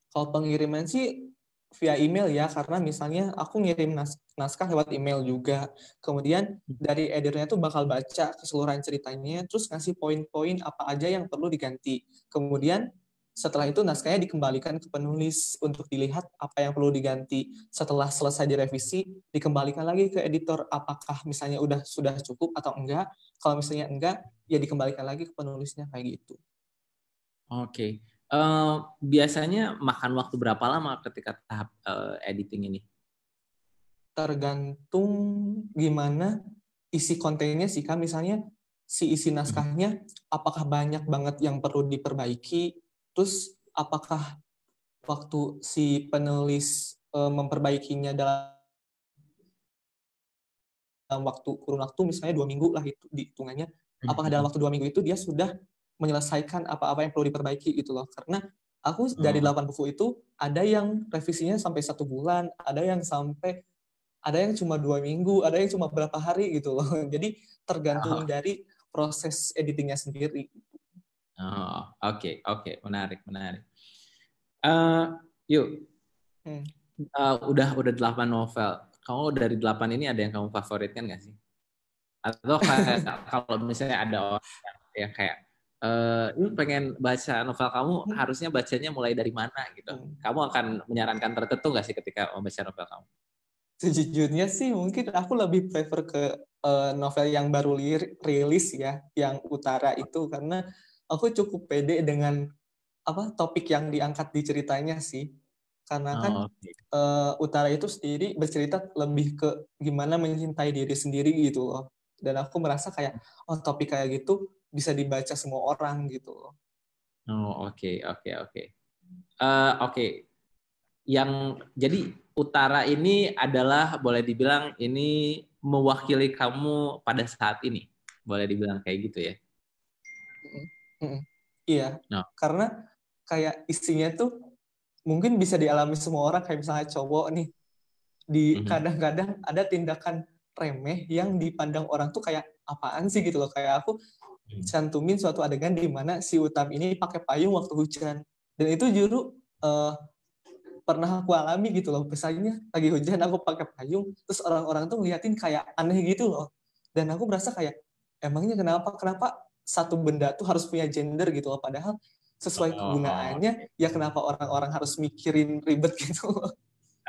Kalau pengiriman sih via email ya karena misalnya aku ngirim nas naskah lewat email juga kemudian hmm. dari editornya tuh bakal baca keseluruhan ceritanya terus ngasih poin-poin apa aja yang perlu diganti kemudian setelah itu naskahnya dikembalikan ke penulis untuk dilihat apa yang perlu diganti. Setelah selesai direvisi, dikembalikan lagi ke editor apakah misalnya udah sudah cukup atau enggak. Kalau misalnya enggak, ya dikembalikan lagi ke penulisnya kayak gitu. Oke. Okay. Uh, eh, biasanya makan waktu berapa lama ketika tahap uh, editing ini? Tergantung gimana isi kontennya sih kan misalnya si isi naskahnya apakah banyak banget yang perlu diperbaiki Terus apakah waktu si penulis uh, memperbaikinya dalam dalam waktu kurun waktu misalnya dua minggu lah itu dihitungannya hmm. apakah dalam waktu dua minggu itu dia sudah menyelesaikan apa-apa yang perlu diperbaiki gitu loh karena aku hmm. dari delapan buku itu ada yang revisinya sampai satu bulan ada yang sampai ada yang cuma dua minggu ada yang cuma berapa hari gitu loh (laughs) jadi tergantung ah. dari proses editingnya sendiri Oh, oke, okay, oke, okay. menarik, menarik. Uh, yuk, hmm. uh, udah udah delapan novel. Kamu dari delapan ini ada yang kamu favoritkan nggak sih? Atau (laughs) kalau misalnya ada orang yang kayak, uh, pengen baca novel kamu, hmm. harusnya bacanya mulai dari mana gitu? Hmm. Kamu akan menyarankan tertentu nggak sih ketika membaca novel kamu? Sejujurnya sih mungkin aku lebih prefer ke uh, novel yang baru rilis ya, yang utara itu karena aku cukup pede dengan apa topik yang diangkat di ceritanya sih karena kan oh, okay. uh, eh, utara itu sendiri bercerita lebih ke gimana mencintai diri sendiri gitu loh dan aku merasa kayak oh topik kayak gitu bisa dibaca semua orang gitu loh oh oke oke oke eh, oke yang jadi utara ini adalah boleh dibilang ini mewakili kamu pada saat ini boleh dibilang kayak gitu ya Iya. No. Karena kayak isinya tuh mungkin bisa dialami semua orang kayak misalnya cowok nih di mm-hmm. kadang-kadang mm -hmm. ada tindakan remeh yang dipandang orang tuh kayak apaan sih gitu loh kayak aku mm-hmm. cantumin suatu adegan di mana si Utam ini pakai payung waktu hujan dan itu juru uh, eh, pernah aku alami gitu loh Biasanya lagi hujan aku pakai payung terus orang-orang tuh ngeliatin kayak aneh gitu loh dan aku merasa kayak emangnya kenapa kenapa satu benda tuh harus punya gender gitu loh padahal sesuai oh. kegunaannya oh. ya kenapa orang-orang harus mikirin ribet (laughs) gitu loh.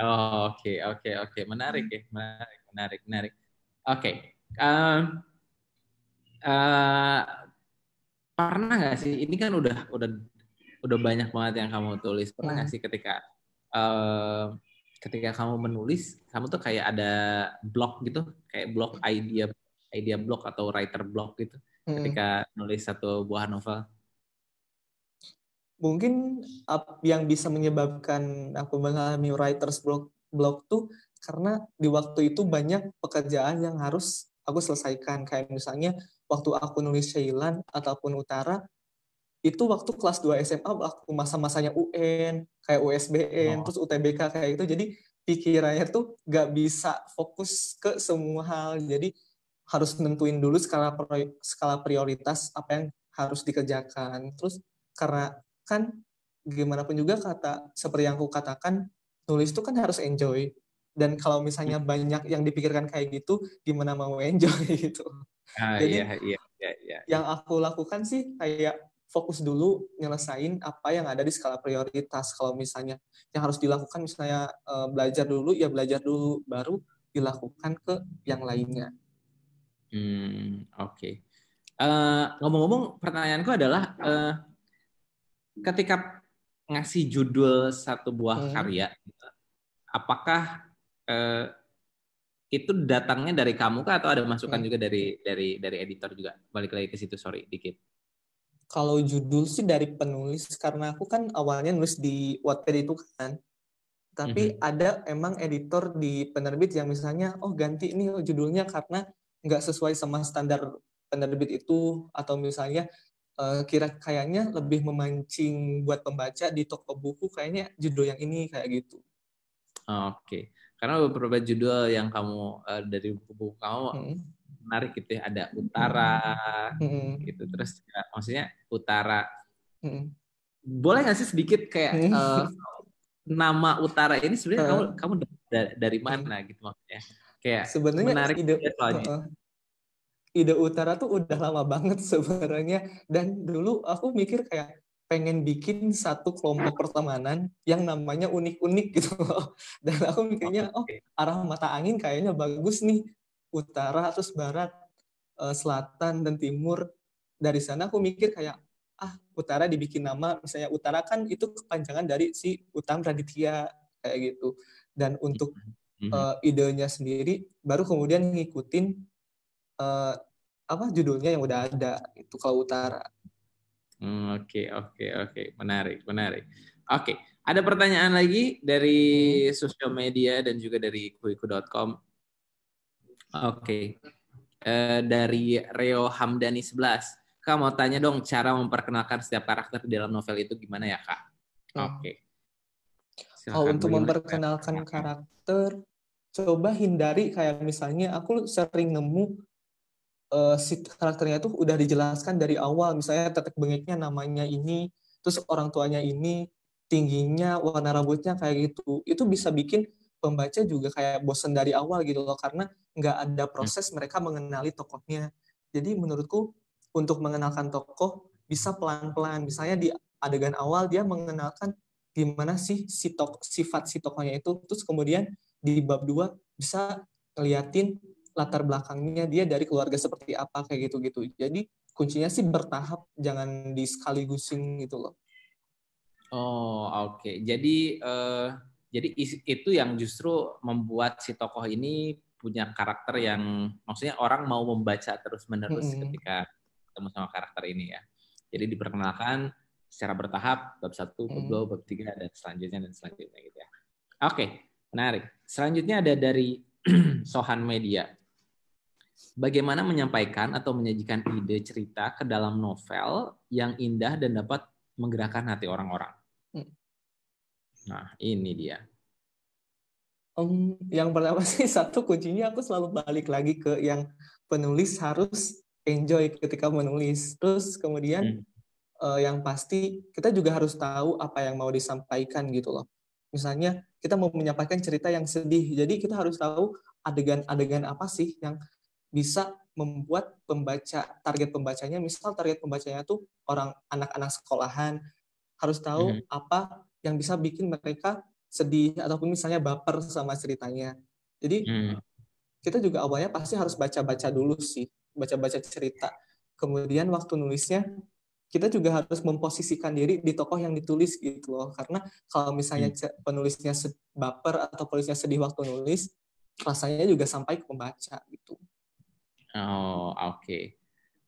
Oh, oke oke oke menarik hmm. ya menarik menarik menarik. Oke okay. um, ehm, uh, eh, pernah nggak sih ini kan udah udah udah banyak banget yang kamu tulis pernah nggak hmm. sih ketika uh, ketika kamu menulis kamu tuh kayak ada blog gitu kayak blog idea idea blog atau writer blog gitu hmm. ketika nulis satu buah novel? Mungkin yang bisa menyebabkan aku mengalami writer's block block tuh karena di waktu itu banyak pekerjaan yang harus aku selesaikan kayak misalnya waktu aku nulis Ceylan ataupun Utara itu waktu kelas 2 SMA waktu masa-masanya UN kayak USBN oh. terus UTBK kayak itu jadi pikirannya tuh gak bisa fokus ke semua hal jadi harus nentuin dulu skala skala prioritas apa yang harus dikerjakan. Terus karena kan gimana pun juga kata seperti yang aku katakan nulis itu kan harus enjoy dan kalau misalnya hmm. banyak yang dipikirkan kayak gitu gimana mau enjoy (laughs) gitu. Ah, Jadi iya, iya, iya, iya. yang aku lakukan sih kayak fokus dulu nyelesain apa yang ada di skala prioritas. Kalau misalnya yang harus dilakukan misalnya eh, belajar dulu ya belajar dulu baru dilakukan ke yang lainnya Hmm, oke. Okay. Uh, eh, ngomong-ngomong, pertanyaanku adalah uh, ketika ngasih judul satu buah hmm. karya, apakah uh, itu datangnya dari kamu kah atau ada masukan hmm. juga dari dari dari editor juga? Balik lagi ke situ, sorry, dikit. Kalau judul sih dari penulis karena aku kan awalnya nulis di Wattpad itu kan tapi mm -hmm. ada emang editor di penerbit yang misalnya oh ganti ini judulnya karena nggak sesuai sama standar penerbit itu atau misalnya eh, kira kayaknya lebih memancing buat pembaca di toko buku kayaknya judul yang ini kayak gitu. Ah, oke, okay. karena beberapa judul yang kamu uh, dari buku kamu hmm. menarik gitu ya, ada utara hmm. hmm. gitu, terus ya, maksudnya utara. Hmm. Boleh nggak sih sedikit kayak hmm. uh, nama utara ini sebenarnya hmm. kamu kamu dari mana gitu maksudnya? kayak sebenarnya menarik ide uh, ide utara tuh udah lama banget (laughs) sebenarnya dan dulu aku mikir kayak pengen bikin satu kelompok pertemanan yang namanya unik-unik gitu loh. (laughs) dan aku mikirnya oh, oh arah mata angin kayaknya bagus nih utara terus barat eh, selatan dan timur dari sana aku mikir kayak ah utara dibikin nama misalnya utara kan itu kepanjangan dari si Utam Raditya kayak gitu dan untuk hmm mm uh, idenya sendiri baru kemudian ngikutin uh, apa judulnya yang udah ada itu kalau utara hmm, Oke, oke, oke. Menarik, menarik. Oke, okay. ada pertanyaan lagi dari hmm. sosial media dan juga dari kuiku.com. Oke. Okay. Eh, dari Reo Hamdani 11. Kak mau tanya dong cara memperkenalkan setiap karakter di dalam novel itu gimana ya, Kak? Hmm. Oke. Okay. oh, untuk memperkenalkan karakter coba hindari kayak misalnya aku sering nemu uh, si karakternya tuh udah dijelaskan dari awal misalnya tetek bengeknya namanya ini terus orang tuanya ini tingginya warna rambutnya kayak gitu itu bisa bikin pembaca juga kayak bosen dari awal gitu loh karena nggak ada hmm. proses mereka mengenali tokohnya jadi menurutku untuk mengenalkan tokoh bisa pelan-pelan misalnya di adegan awal dia mengenalkan gimana sih si tok, sifat si tokohnya itu terus kemudian di bab dua bisa keliatin latar belakangnya dia dari keluarga seperti apa kayak gitu-gitu. Jadi kuncinya sih bertahap, jangan di sekaligusin gitu loh. Oh, oke. Okay. Jadi uh, jadi itu yang justru membuat si tokoh ini punya karakter yang maksudnya orang mau membaca terus-menerus -hmm. ketika ketemu sama karakter ini ya. Jadi diperkenalkan secara bertahap bab satu, bab dua, bab tiga dan selanjutnya dan selanjutnya gitu ya. Oke, okay. Menarik. Selanjutnya ada dari (clears throat) Sohan Media. Bagaimana menyampaikan atau menyajikan ide cerita ke dalam novel yang indah dan dapat menggerakkan hati orang-orang? Hmm. Nah, ini dia. Um, yang pertama (laughs) sih satu kuncinya aku selalu balik lagi ke yang penulis harus enjoy ketika menulis. Terus kemudian hmm. uh, yang pasti kita juga harus tahu apa yang mau disampaikan gitu loh. Misalnya kita mau menyampaikan cerita yang sedih. Jadi kita harus tahu adegan-adegan apa sih yang bisa membuat pembaca target pembacanya, misal target pembacanya tuh orang anak-anak sekolahan harus tahu hmm. apa yang bisa bikin mereka sedih ataupun misalnya baper sama ceritanya. Jadi hmm. kita juga awalnya pasti harus baca-baca dulu sih, baca-baca cerita. Kemudian waktu nulisnya kita juga harus memposisikan diri di tokoh yang ditulis gitu loh karena kalau misalnya hmm. penulisnya baper atau penulisnya sedih waktu nulis rasanya juga sampai ke pembaca gitu oh oke okay.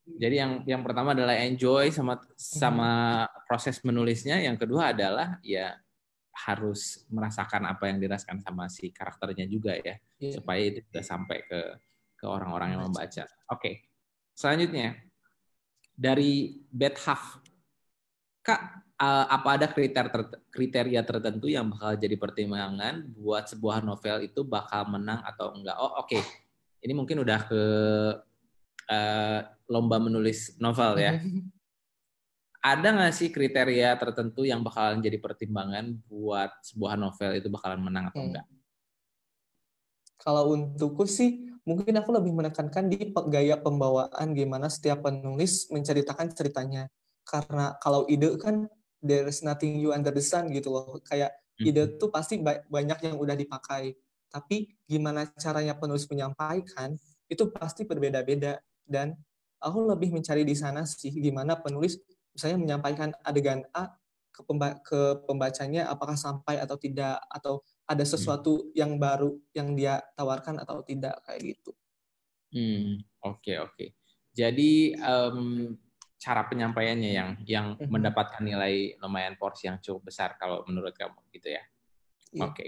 jadi yang yang pertama adalah enjoy sama sama hmm. proses menulisnya yang kedua adalah ya harus merasakan apa yang dirasakan sama si karakternya juga ya yeah. supaya itu tidak sampai ke ke orang-orang yang membaca oke okay. selanjutnya dari Bethaf. Kak, eh, apa ada kriteria, tertentu yang bakal jadi pertimbangan buat sebuah novel itu bakal menang atau enggak? Oh, oke. Okay. Ini mungkin udah ke uh, lomba menulis novel ya. (laughs) Ada nggak sih kriteria tertentu yang bakalan jadi pertimbangan buat sebuah novel itu bakalan menang atau hmm. enggak? Kalau untukku sih mungkin aku lebih menekankan di gaya pembawaan gimana setiap penulis menceritakan ceritanya karena kalau ide kan there is nothing you understand gitu loh kayak hmm. ide tuh pasti banyak yang udah dipakai tapi gimana caranya penulis menyampaikan itu pasti berbeda-beda dan aku lebih mencari di sana sih gimana penulis misalnya menyampaikan adegan A ke, ke pembacanya apakah sampai atau tidak atau ada hmm. sesuatu hmm. yang baru yang dia tawarkan atau tidak kayak gitu. Hmm, oke okay, oke. Okay. Jadi um, cara penyampaiannya yang yang hmm. mendapatkan nilai lumayan porsi yang cukup besar kalau menurut kamu gitu ya. Iya. Oke.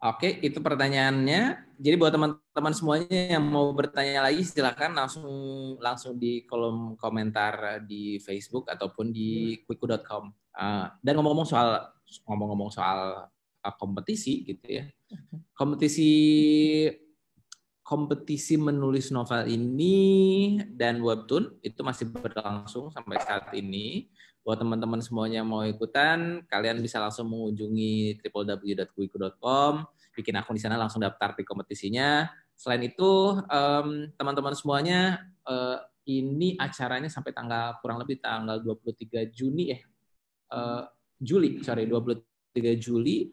Oke, okay, itu pertanyaannya. Jadi buat teman-teman semuanya yang mau bertanya lagi silakan langsung langsung di kolom komentar di Facebook ataupun di hmm. Ah, dan ngomong-ngomong soal ngomong-ngomong soal uh, kompetisi gitu ya. Kompetisi kompetisi menulis novel ini dan webtoon itu masih berlangsung sampai saat ini. Buat teman-teman semuanya mau ikutan, kalian bisa langsung mengunjungi www.kuiku.com, bikin akun di sana langsung daftar di kompetisinya. Selain itu, teman-teman um, semuanya uh, ini acaranya sampai tanggal kurang lebih tanggal 23 Juni ya, Eh, Juli, sorry 23 Juli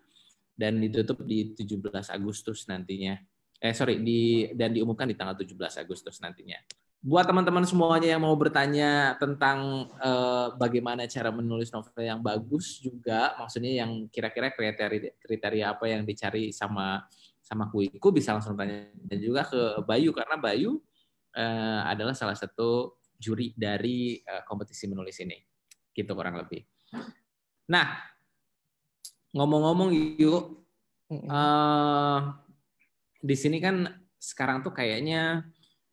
dan ditutup di 17 Agustus nantinya. Eh sorry di dan diumumkan di tanggal 17 Agustus nantinya. Buat teman-teman semuanya yang mau bertanya tentang uh, bagaimana cara menulis novel yang bagus juga, maksudnya yang kira-kira kriteria kriteria apa yang dicari sama sama Kuiku bisa langsung tanya dan juga ke Bayu karena Bayu uh, adalah salah satu juri dari uh, kompetisi menulis ini. Gitu kurang lebih. Nah, ngomong-ngomong yuk, uh, eh, di sini kan sekarang tuh kayaknya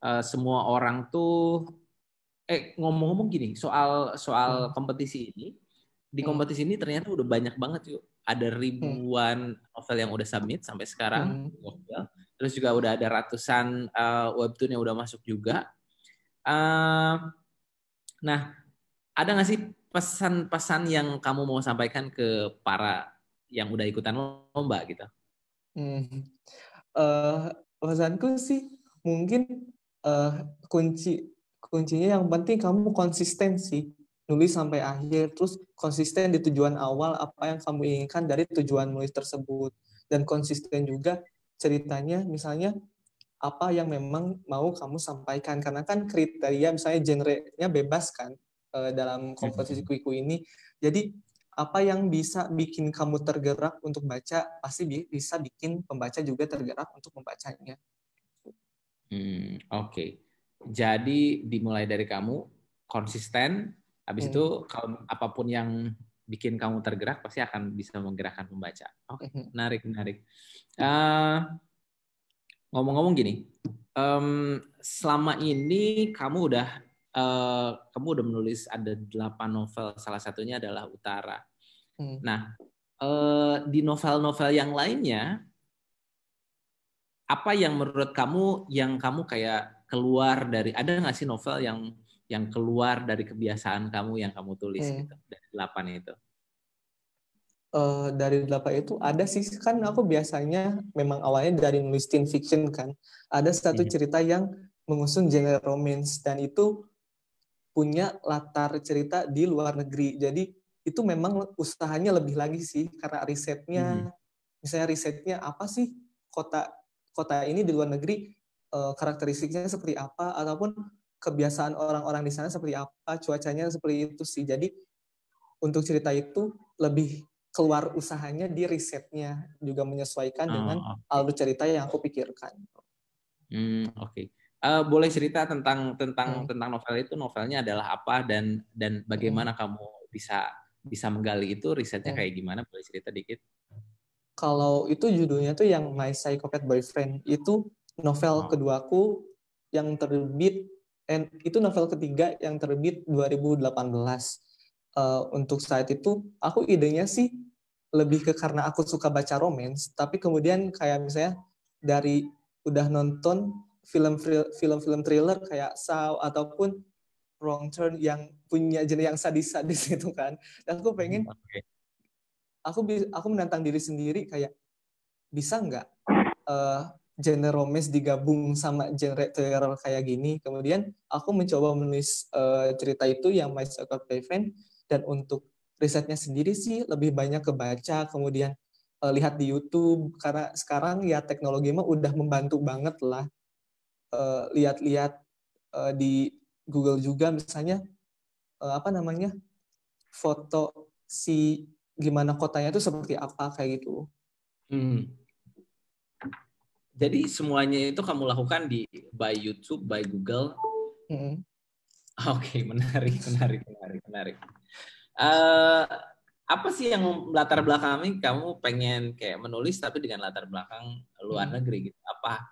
uh, semua orang tuh eh ngomong-ngomong gini soal soal mm. kompetisi ini di mm. kompetisi ini ternyata udah banyak banget yuk ada mm. ribuan hmm. novel yang udah submit sampai sekarang hmm. terus juga udah ada ratusan uh, webtoon yang udah masuk juga uh, nah ada nggak sih pesan-pesan yang kamu mau sampaikan ke para yang udah ikutan lomba gitu? Hmm. Uh, pesanku sih mungkin uh, kunci kuncinya yang penting kamu konsisten sih nulis sampai akhir terus konsisten di tujuan awal apa yang kamu inginkan dari tujuan nulis tersebut dan konsisten juga ceritanya misalnya apa yang memang mau kamu sampaikan karena kan kriteria misalnya genre-nya bebas kan Eh, dalam mhm. komposisi kuiku ini. Jadi apa yang bisa bikin kamu tergerak untuk baca pasti bisa bikin pembaca juga tergerak untuk membacanya. Hmm, Oke, okay. jadi dimulai dari kamu konsisten, habis hmm. itu kalau apapun yang bikin kamu tergerak pasti akan bisa menggerakkan pembaca. Oke, okay. Mhm. menarik menarik. ngomong eh, ngomong-ngomong gini, um, selama ini kamu udah Eh, kamu udah menulis ada delapan novel, salah satunya adalah Utara. Hmm. Nah, eh, di novel-novel yang lainnya, apa yang menurut kamu yang kamu kayak keluar dari ada nggak sih novel yang yang keluar dari kebiasaan kamu yang kamu tulis hmm. gitu dari delapan itu? Uh, dari delapan itu ada sih kan aku biasanya memang awalnya dari nulis teen fiction kan ada satu iya. cerita yang mengusung genre romance dan itu punya latar cerita di luar negeri. Jadi itu memang usahanya lebih lagi sih karena risetnya hmm. misalnya risetnya apa sih kota kota ini di luar negeri eh, karakteristiknya seperti apa ataupun kebiasaan orang-orang di sana seperti apa, cuacanya seperti itu sih. Jadi untuk cerita itu lebih keluar usahanya di risetnya juga menyesuaikan oh, dengan okay. alur cerita yang aku pikirkan. Hmm, oke. Okay uh, boleh cerita tentang tentang hmm. tentang novel itu novelnya adalah apa dan dan bagaimana hmm. kamu bisa bisa menggali itu risetnya hmm. kayak gimana boleh cerita dikit kalau itu judulnya tuh yang My Psychopath Boyfriend itu novel oh. keduaku yang terbit and itu novel ketiga yang terbit 2018 uh, eh, untuk saat itu aku idenya sih lebih ke karena aku suka baca romans tapi kemudian kayak misalnya dari udah nonton film film-film thriller kayak Saw ataupun Wrong Turn yang punya genre yang sadis-sadis (laughs) itu kan. Dan aku pengen hmm, okay. aku aku menantang diri sendiri kayak bisa nggak uh, genre romance digabung sama genre teror kayak gini. Kemudian aku mencoba menulis uh, cerita itu yang My Soccer Prevent dan untuk risetnya sendiri sih lebih banyak kebaca kemudian eh, lihat di YouTube karena sekarang ya teknologi mah udah membantu banget lah Eh, lihat-lihat uh, uh, di Google juga misalnya uh, apa namanya foto si gimana kotanya itu seperti apa kayak gitu. Hmm. Jadi semuanya itu kamu lakukan di by YouTube, by Google. Hmm. (laughs) Oke, okay, menarik, menarik, menarik, menarik. Uh, apa sih yang latar belakangnya kamu pengen kayak menulis tapi dengan latar belakang luar hmm. negeri gitu? Apa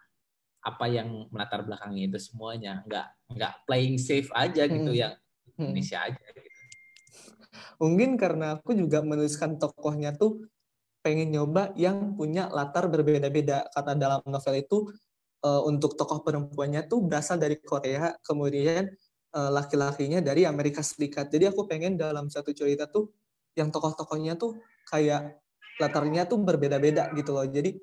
apa yang melatar belakangnya itu semuanya nggak nggak playing safe aja gitu hmm. yang hmm. Indonesia hmm. aja gitu. mungkin karena aku juga menuliskan tokohnya tuh pengen nyoba yang punya latar berbeda-beda karena dalam novel itu e, untuk tokoh perempuannya tuh berasal dari Korea kemudian e, laki-lakinya dari Amerika Serikat jadi aku pengen dalam satu cerita tuh yang tokoh-tokohnya tuh kayak latarnya tuh berbeda-beda gitu loh jadi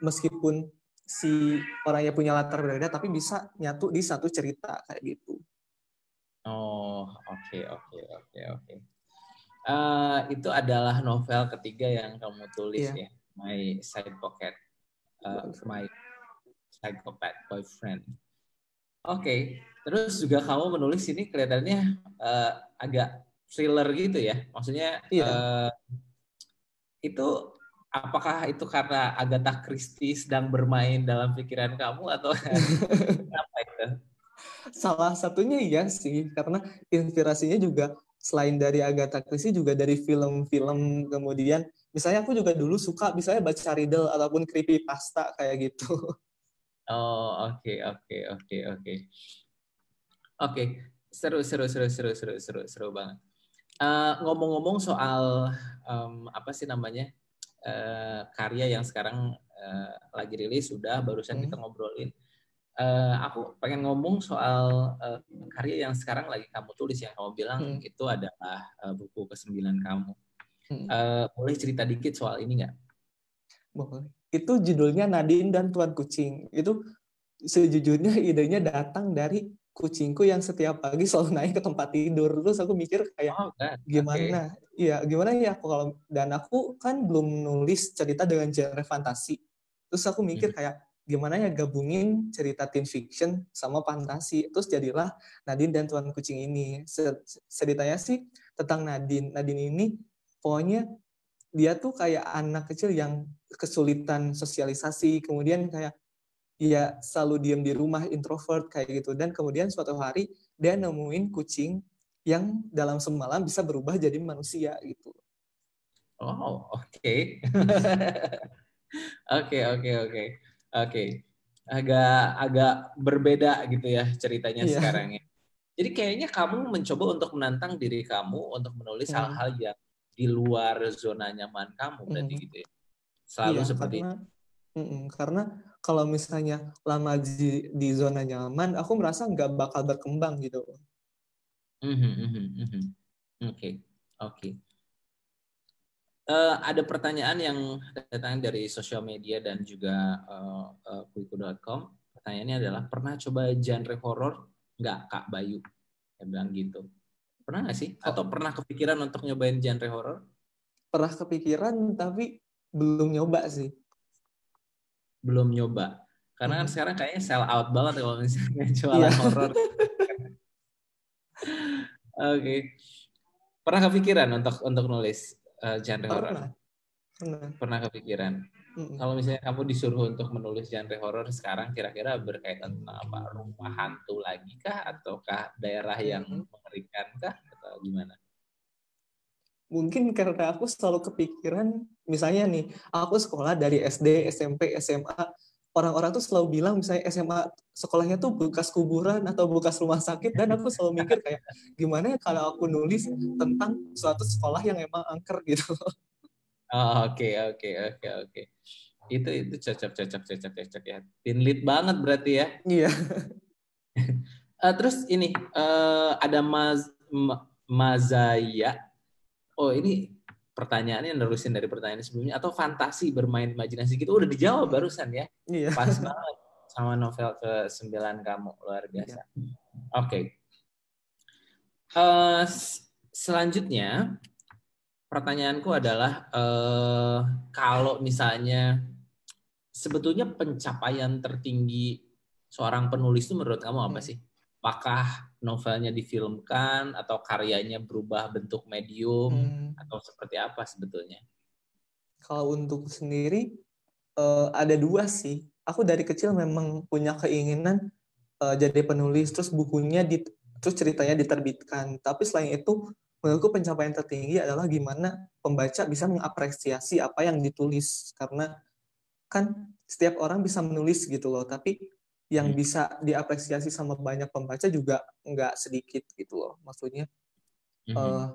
meskipun si orangnya punya latar berbeda tapi bisa nyatu di satu cerita kayak gitu. Oh, oke okay, oke okay, oke okay, oke. Okay. Uh, eh, itu adalah novel ketiga yang kamu tulis yeah. ya, My Side Pocket, uh, My Psychopath Boyfriend. Oke, okay. terus juga kamu menulis ini kelihatannya uh, agak thriller gitu ya, maksudnya yeah. Iya. uh, itu apakah itu karena Agatha Christie sedang bermain dalam pikiran kamu atau (laughs) apa itu? Salah satunya iya sih, karena inspirasinya juga selain dari Agatha Christie juga dari film-film kemudian misalnya aku juga dulu suka misalnya baca riddle ataupun creepy pasta kayak gitu. Oh, oke okay, oke okay, oke okay, oke. Okay. Oke, okay. seru seru seru seru seru seru seru banget. ngomong eh, ngomong-ngomong soal um, apa sih namanya? Eh, karya yang sekarang uh, lagi rilis sudah barusan hmm. kita ngobrolin. Uh, aku pengen ngomong soal uh, karya yang sekarang lagi kamu tulis yang kamu bilang hmm. itu adalah uh, buku kesembilan kamu. Hmm. Uh, boleh cerita dikit soal ini nggak? Boleh. Itu judulnya Nadine dan Tuan Kucing. Itu sejujurnya (laughs) idenya datang dari kucingku yang setiap pagi selalu (laughs) naik ke tempat tidur terus aku mikir kayak oh, gimana okay. ya gimana ya aku kalau dan aku kan belum nulis cerita dengan genre fantasi terus aku mikir hmm. kayak gimana ya gabungin cerita teen fiction sama fantasi terus jadilah Nadine dan Tuan Kucing ini ceritanya sih tentang Nadine Nadine ini pokoknya dia tuh kayak anak kecil yang kesulitan sosialisasi kemudian kayak ya selalu diem di rumah introvert kayak gitu dan kemudian suatu hari dia nemuin kucing yang dalam semalam bisa berubah jadi manusia gitu. Oh, oke. (laughs) Oke, oke, oke. Oke. Agak agak berbeda gitu ya ceritanya yeah. sekarang ya. Jadi kayaknya kamu mencoba untuk menantang diri kamu untuk menulis iya. hal-hal yang di luar zona nyaman kamu mm. Mm-hmm. tadi gitu ya. Selalu yeah, seperti karena, mm karena kalau misalnya lama di, di zona nyaman, aku merasa nggak bakal berkembang gitu. Mhm, mhm, mhm, oke, mm -hmm, mm -hmm. oke. Okay, okay. Uh, eh, ada pertanyaan yang datang dari sosial media dan juga uh, eh, uh, eh, kuiku.com. Pertanyaannya adalah pernah coba genre horor nggak Kak Bayu? Saya bilang gitu. Pernah nggak sih? Atau pernah kepikiran untuk nyobain genre horor? Pernah kepikiran tapi belum nyoba sih belum nyoba karena kan hmm. sekarang kayaknya sell out banget ya kalau misalnya (laughs) jualan yeah. horor. (laughs) Oke. Okay. Pernah kepikiran untuk untuk nulis uh, genre horor? Pernah. Pernah kepikiran. hmm Kalau misalnya kamu disuruh untuk menulis genre horor sekarang kira-kira berkaitan tentang apa? Rumah hantu lagi kah ataukah daerah yang mengerikan kah atau gimana? mungkin karena aku selalu kepikiran misalnya nih aku sekolah dari SD SMP SMA orang-orang tuh selalu bilang misalnya SMA sekolahnya tuh bekas kuburan atau bekas rumah sakit dan aku selalu mikir kayak gimana ya kalau aku nulis tentang suatu sekolah yang emang angker gitu (laughs) ah, oke oke oke oke itu itu cocok cocok cocok cocok ya tinlit banget berarti ya iya uh, (laughs) terus ini uh, ada mas ma, mazaya oh ini pertanyaannya nerusin dari pertanyaan sebelumnya atau fantasi bermain imajinasi gitu udah dijawab barusan ya. Iya. Pas (laughs) banget sama novel ke sembilan kamu luar biasa. Iya. Oke. Okay. Uh, eh, selanjutnya pertanyaanku adalah uh, kalau misalnya sebetulnya pencapaian tertinggi seorang penulis itu menurut kamu apa hmm. sih? apakah novelnya difilmkan atau karyanya berubah bentuk medium hmm. atau seperti apa sebetulnya? Kalau untuk sendiri uh, ada dua sih. Aku dari kecil memang punya keinginan uh, jadi penulis, terus bukunya di, terus ceritanya diterbitkan. Tapi selain itu menurutku pencapaian tertinggi adalah gimana pembaca bisa mengapresiasi apa yang ditulis karena kan setiap orang bisa menulis gitu loh, tapi yang hmm. bisa diapresiasi sama banyak pembaca juga nggak sedikit gitu loh maksudnya hmm. uh,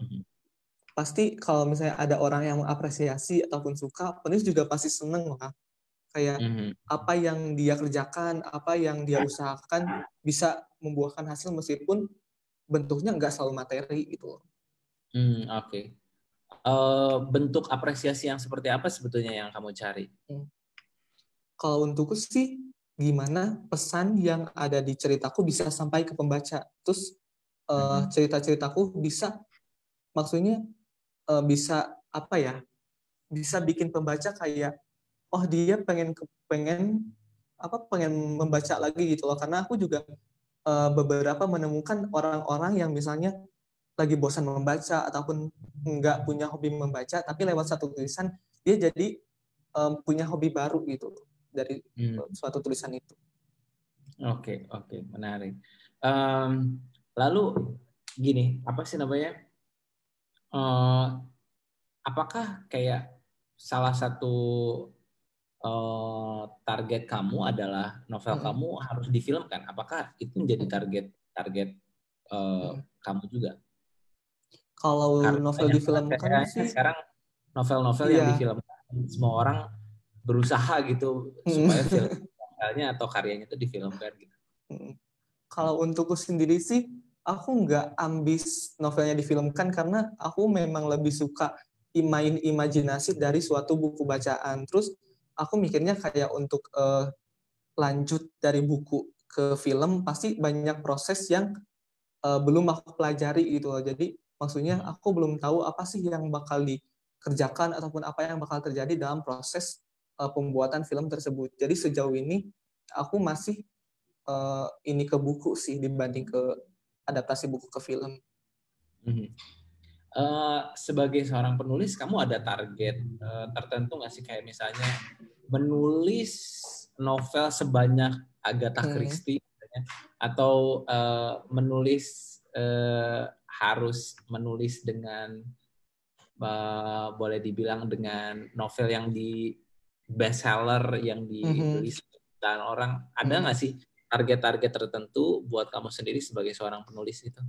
pasti kalau misalnya ada orang yang mengapresiasi ataupun suka penulis juga pasti seneng lah kayak hmm, hmm. apa yang dia kerjakan apa yang dia usahakan bisa membuahkan hasil meskipun bentuknya nggak selalu materi gitu loh oke okay. uh, eh, bentuk apresiasi yang seperti apa sebetulnya yang kamu cari hmm. kalau untukku sih gimana pesan yang ada di ceritaku bisa sampai ke pembaca terus uh, eh, mm-hmm. cerita ceritaku bisa maksudnya uh, bisa apa ya bisa bikin pembaca kayak oh dia pengen pengen apa pengen membaca lagi gitu loh karena aku juga uh, beberapa menemukan orang-orang yang misalnya lagi bosan membaca ataupun nggak punya hobi membaca tapi lewat satu tulisan dia jadi um, punya hobi baru gitu dari hmm. Eh, suatu tulisan itu. Oke, okay, oke, okay, menarik. Um, lalu gini, apa sih namanya? Uh, apakah kayak salah satu uh, target kamu adalah novel hmm. kamu harus difilmkan? Apakah itu menjadi hmm. target target uh, hmm. kamu juga? Kalau Karena novel difilmkan ya, sih sekarang novel-novel iya. yang difilmkan semua orang berusaha gitu hmm. supaya (laughs) filmnya atau karyanya itu difilmkan gitu. Hmm. Kalau untukku sendiri sih aku nggak ambis novelnya difilmkan karena aku memang lebih suka main imajinasi dari suatu buku bacaan. Terus aku mikirnya kayak untuk uh, lanjut dari buku ke film pasti banyak proses yang uh, belum aku pelajari gitu loh. Jadi maksudnya hmm. aku belum tahu apa sih yang bakal dikerjakan ataupun apa yang bakal terjadi dalam proses uh, pembuatan film tersebut. Jadi sejauh ini aku masih uh, ini ke buku sih dibanding ke adaptasi buku ke film. Mm -hmm. Uh, sebagai seorang penulis, kamu ada target uh, tertentu nggak sih kayak misalnya menulis novel sebanyak Agatha hmm. Christie misalnya, atau uh, menulis uh, harus menulis dengan uh, boleh dibilang dengan novel yang di best seller yang dibeli mm-hmm. dan orang ada mhm. nggak mm-hmm. sih target-target tertentu buat kamu sendiri sebagai seorang penulis itu?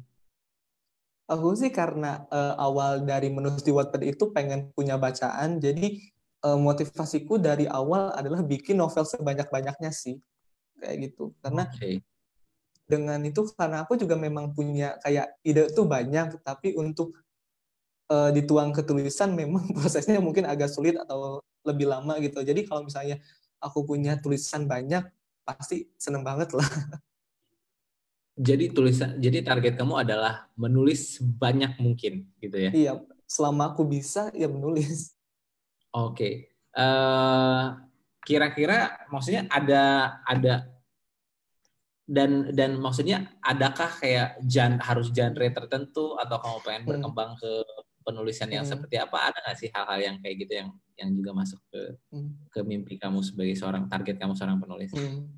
Aku sih karena uh, awal dari menulis di Wattpad itu pengen punya bacaan, jadi uh, motivasiku dari awal adalah bikin novel sebanyak-banyaknya sih, kayak gitu. Karena okay. dengan itu karena aku juga memang punya kayak ide tuh banyak, tapi untuk uh, dituang ke tulisan memang (laughs) prosesnya mungkin agak sulit atau lebih lama gitu. Jadi kalau misalnya aku punya tulisan banyak, pasti seneng banget lah. Jadi tulisan, jadi target kamu adalah menulis banyak mungkin gitu ya? Iya, selama aku bisa ya menulis. Oke, eh, kira-kira maksudnya ada ada dan dan maksudnya adakah kayak jan, harus genre tertentu atau kamu pengen hmm. berkembang hmm. ke penulisan yang hmm. seperti apa ada nggak sih hal-hal yang kayak gitu yang yang juga masuk ke hmm. ke mimpi kamu sebagai seorang target kamu seorang penulis hmm.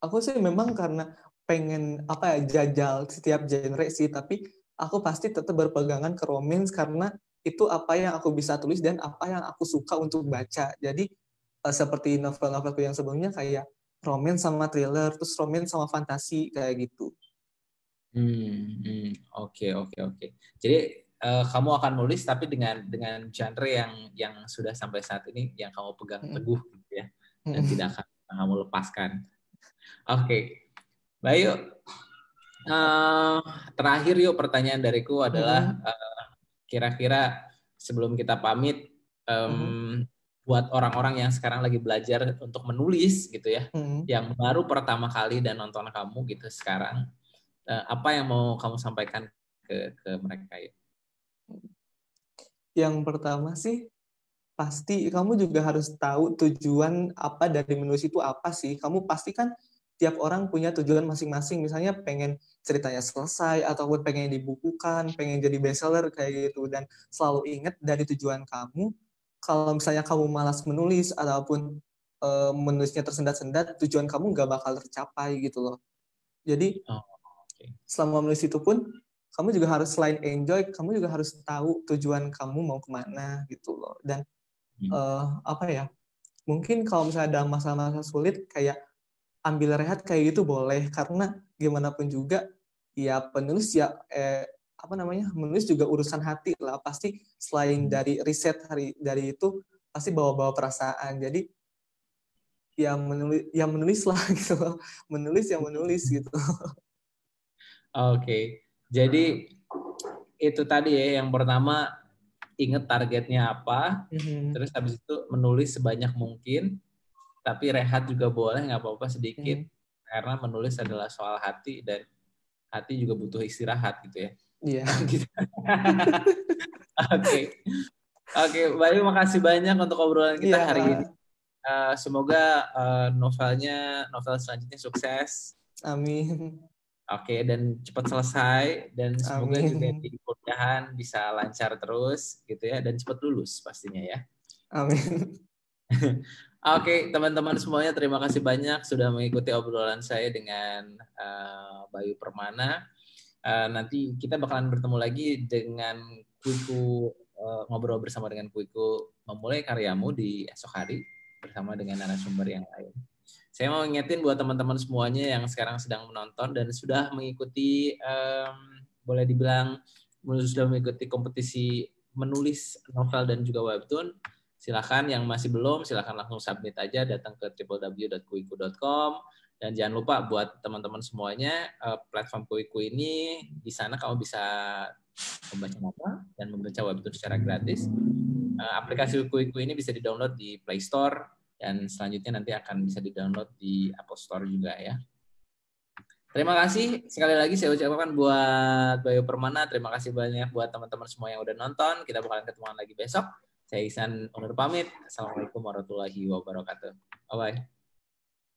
aku sih memang karena pengen apa ya jajal setiap genre sih tapi aku pasti tetap berpegangan ke romance karena itu apa yang aku bisa tulis dan apa yang aku suka untuk baca jadi eh, seperti novel-novelku yang sebelumnya kayak romance sama thriller terus romance sama fantasi kayak gitu hmm, hmm. oke oke oke jadi uh, kamu akan menulis, tapi dengan dengan genre yang yang sudah sampai saat ini yang kamu pegang hmm. teguh gitu ya dan hmm. tidak akan kamu lepaskan. Oke, okay. Bayu. Uh, eh, terakhir yuk pertanyaan dariku adalah kira hmm. eh, kira-kira sebelum kita pamit um, buat orang-orang yang sekarang lagi belajar untuk menulis gitu ya, yang baru pertama kali dan nonton kamu gitu sekarang, apa yang mau kamu sampaikan ke ke mereka yuk? Yang pertama sih pasti kamu juga harus tahu tujuan apa dari menulis itu apa sih. Kamu pasti kan tiap orang punya tujuan masing-masing. Misalnya pengen ceritanya selesai atau pengen dibukukan, pengen jadi bestseller kayak gitu. Dan selalu ingat dari tujuan kamu. Kalau misalnya kamu malas menulis ataupun e, menulisnya tersendat-sendat, tujuan kamu nggak bakal tercapai gitu loh. Jadi oh, okay. selama menulis itu pun kamu juga harus selain enjoy kamu juga harus tahu tujuan kamu mau kemana gitu loh dan hmm. uh, apa ya mungkin kalau misalnya ada masalah-masalah sulit kayak ambil rehat kayak gitu boleh karena gimana pun juga ya penulis ya eh, apa namanya menulis juga urusan hati lah pasti selain hmm. dari riset hari dari itu pasti bawa-bawa perasaan jadi ya, ya (laughs) gitu menulis ya menulis lah gitu loh menulis yang menulis gitu oke okay. Jadi itu tadi ya yang pertama inget targetnya apa, mm-hmm. terus habis itu menulis sebanyak mungkin, tapi rehat juga boleh nggak apa-apa sedikit mm-hmm. karena menulis adalah soal hati dan hati juga butuh istirahat gitu ya. Iya. (laughs) Gitu. Oke. Oke, Bayu makasih banyak untuk obrolan kita yeah. hari ini. Uh, semoga uh, novelnya, novel selanjutnya sukses. Amin. Oke, okay, dan cepat selesai dan semoga Amin. juga di kuliahan bisa lancar terus gitu ya dan cepat lulus pastinya ya. Amin. (laughs) Oke, okay, teman-teman semuanya terima kasih banyak sudah mengikuti obrolan saya dengan uh, Bayu Permana. Uh, nanti kita bakalan bertemu lagi dengan Kuiku uh, ngobrol bersama dengan Kuiku memulai karyamu di esok hari bersama dengan narasumber yang lain. Saya mau ngingetin buat teman-teman semuanya yang sekarang sedang menonton dan sudah mengikuti, um, boleh dibilang sudah mengikuti kompetisi menulis novel dan juga webtoon, silahkan yang masih belum silahkan langsung submit aja datang ke www.kuiku.com dan jangan lupa buat teman-teman semuanya eh, platform Kuiku ini di sana kamu bisa membaca novel dan membaca webtoon secara gratis. Eh, aplikasi Kuiku ini bisa di-download di Play Store dan selanjutnya nanti akan bisa di-download di App Store juga ya. Terima kasih sekali lagi saya ucapkan buat Bayu Permana. Terima kasih banyak buat teman-teman semua yang udah nonton. Kita bakalan ketemuan lagi besok. Saya Isan undur pamit. Assalamualaikum warahmatullahi wabarakatuh. Bye-bye.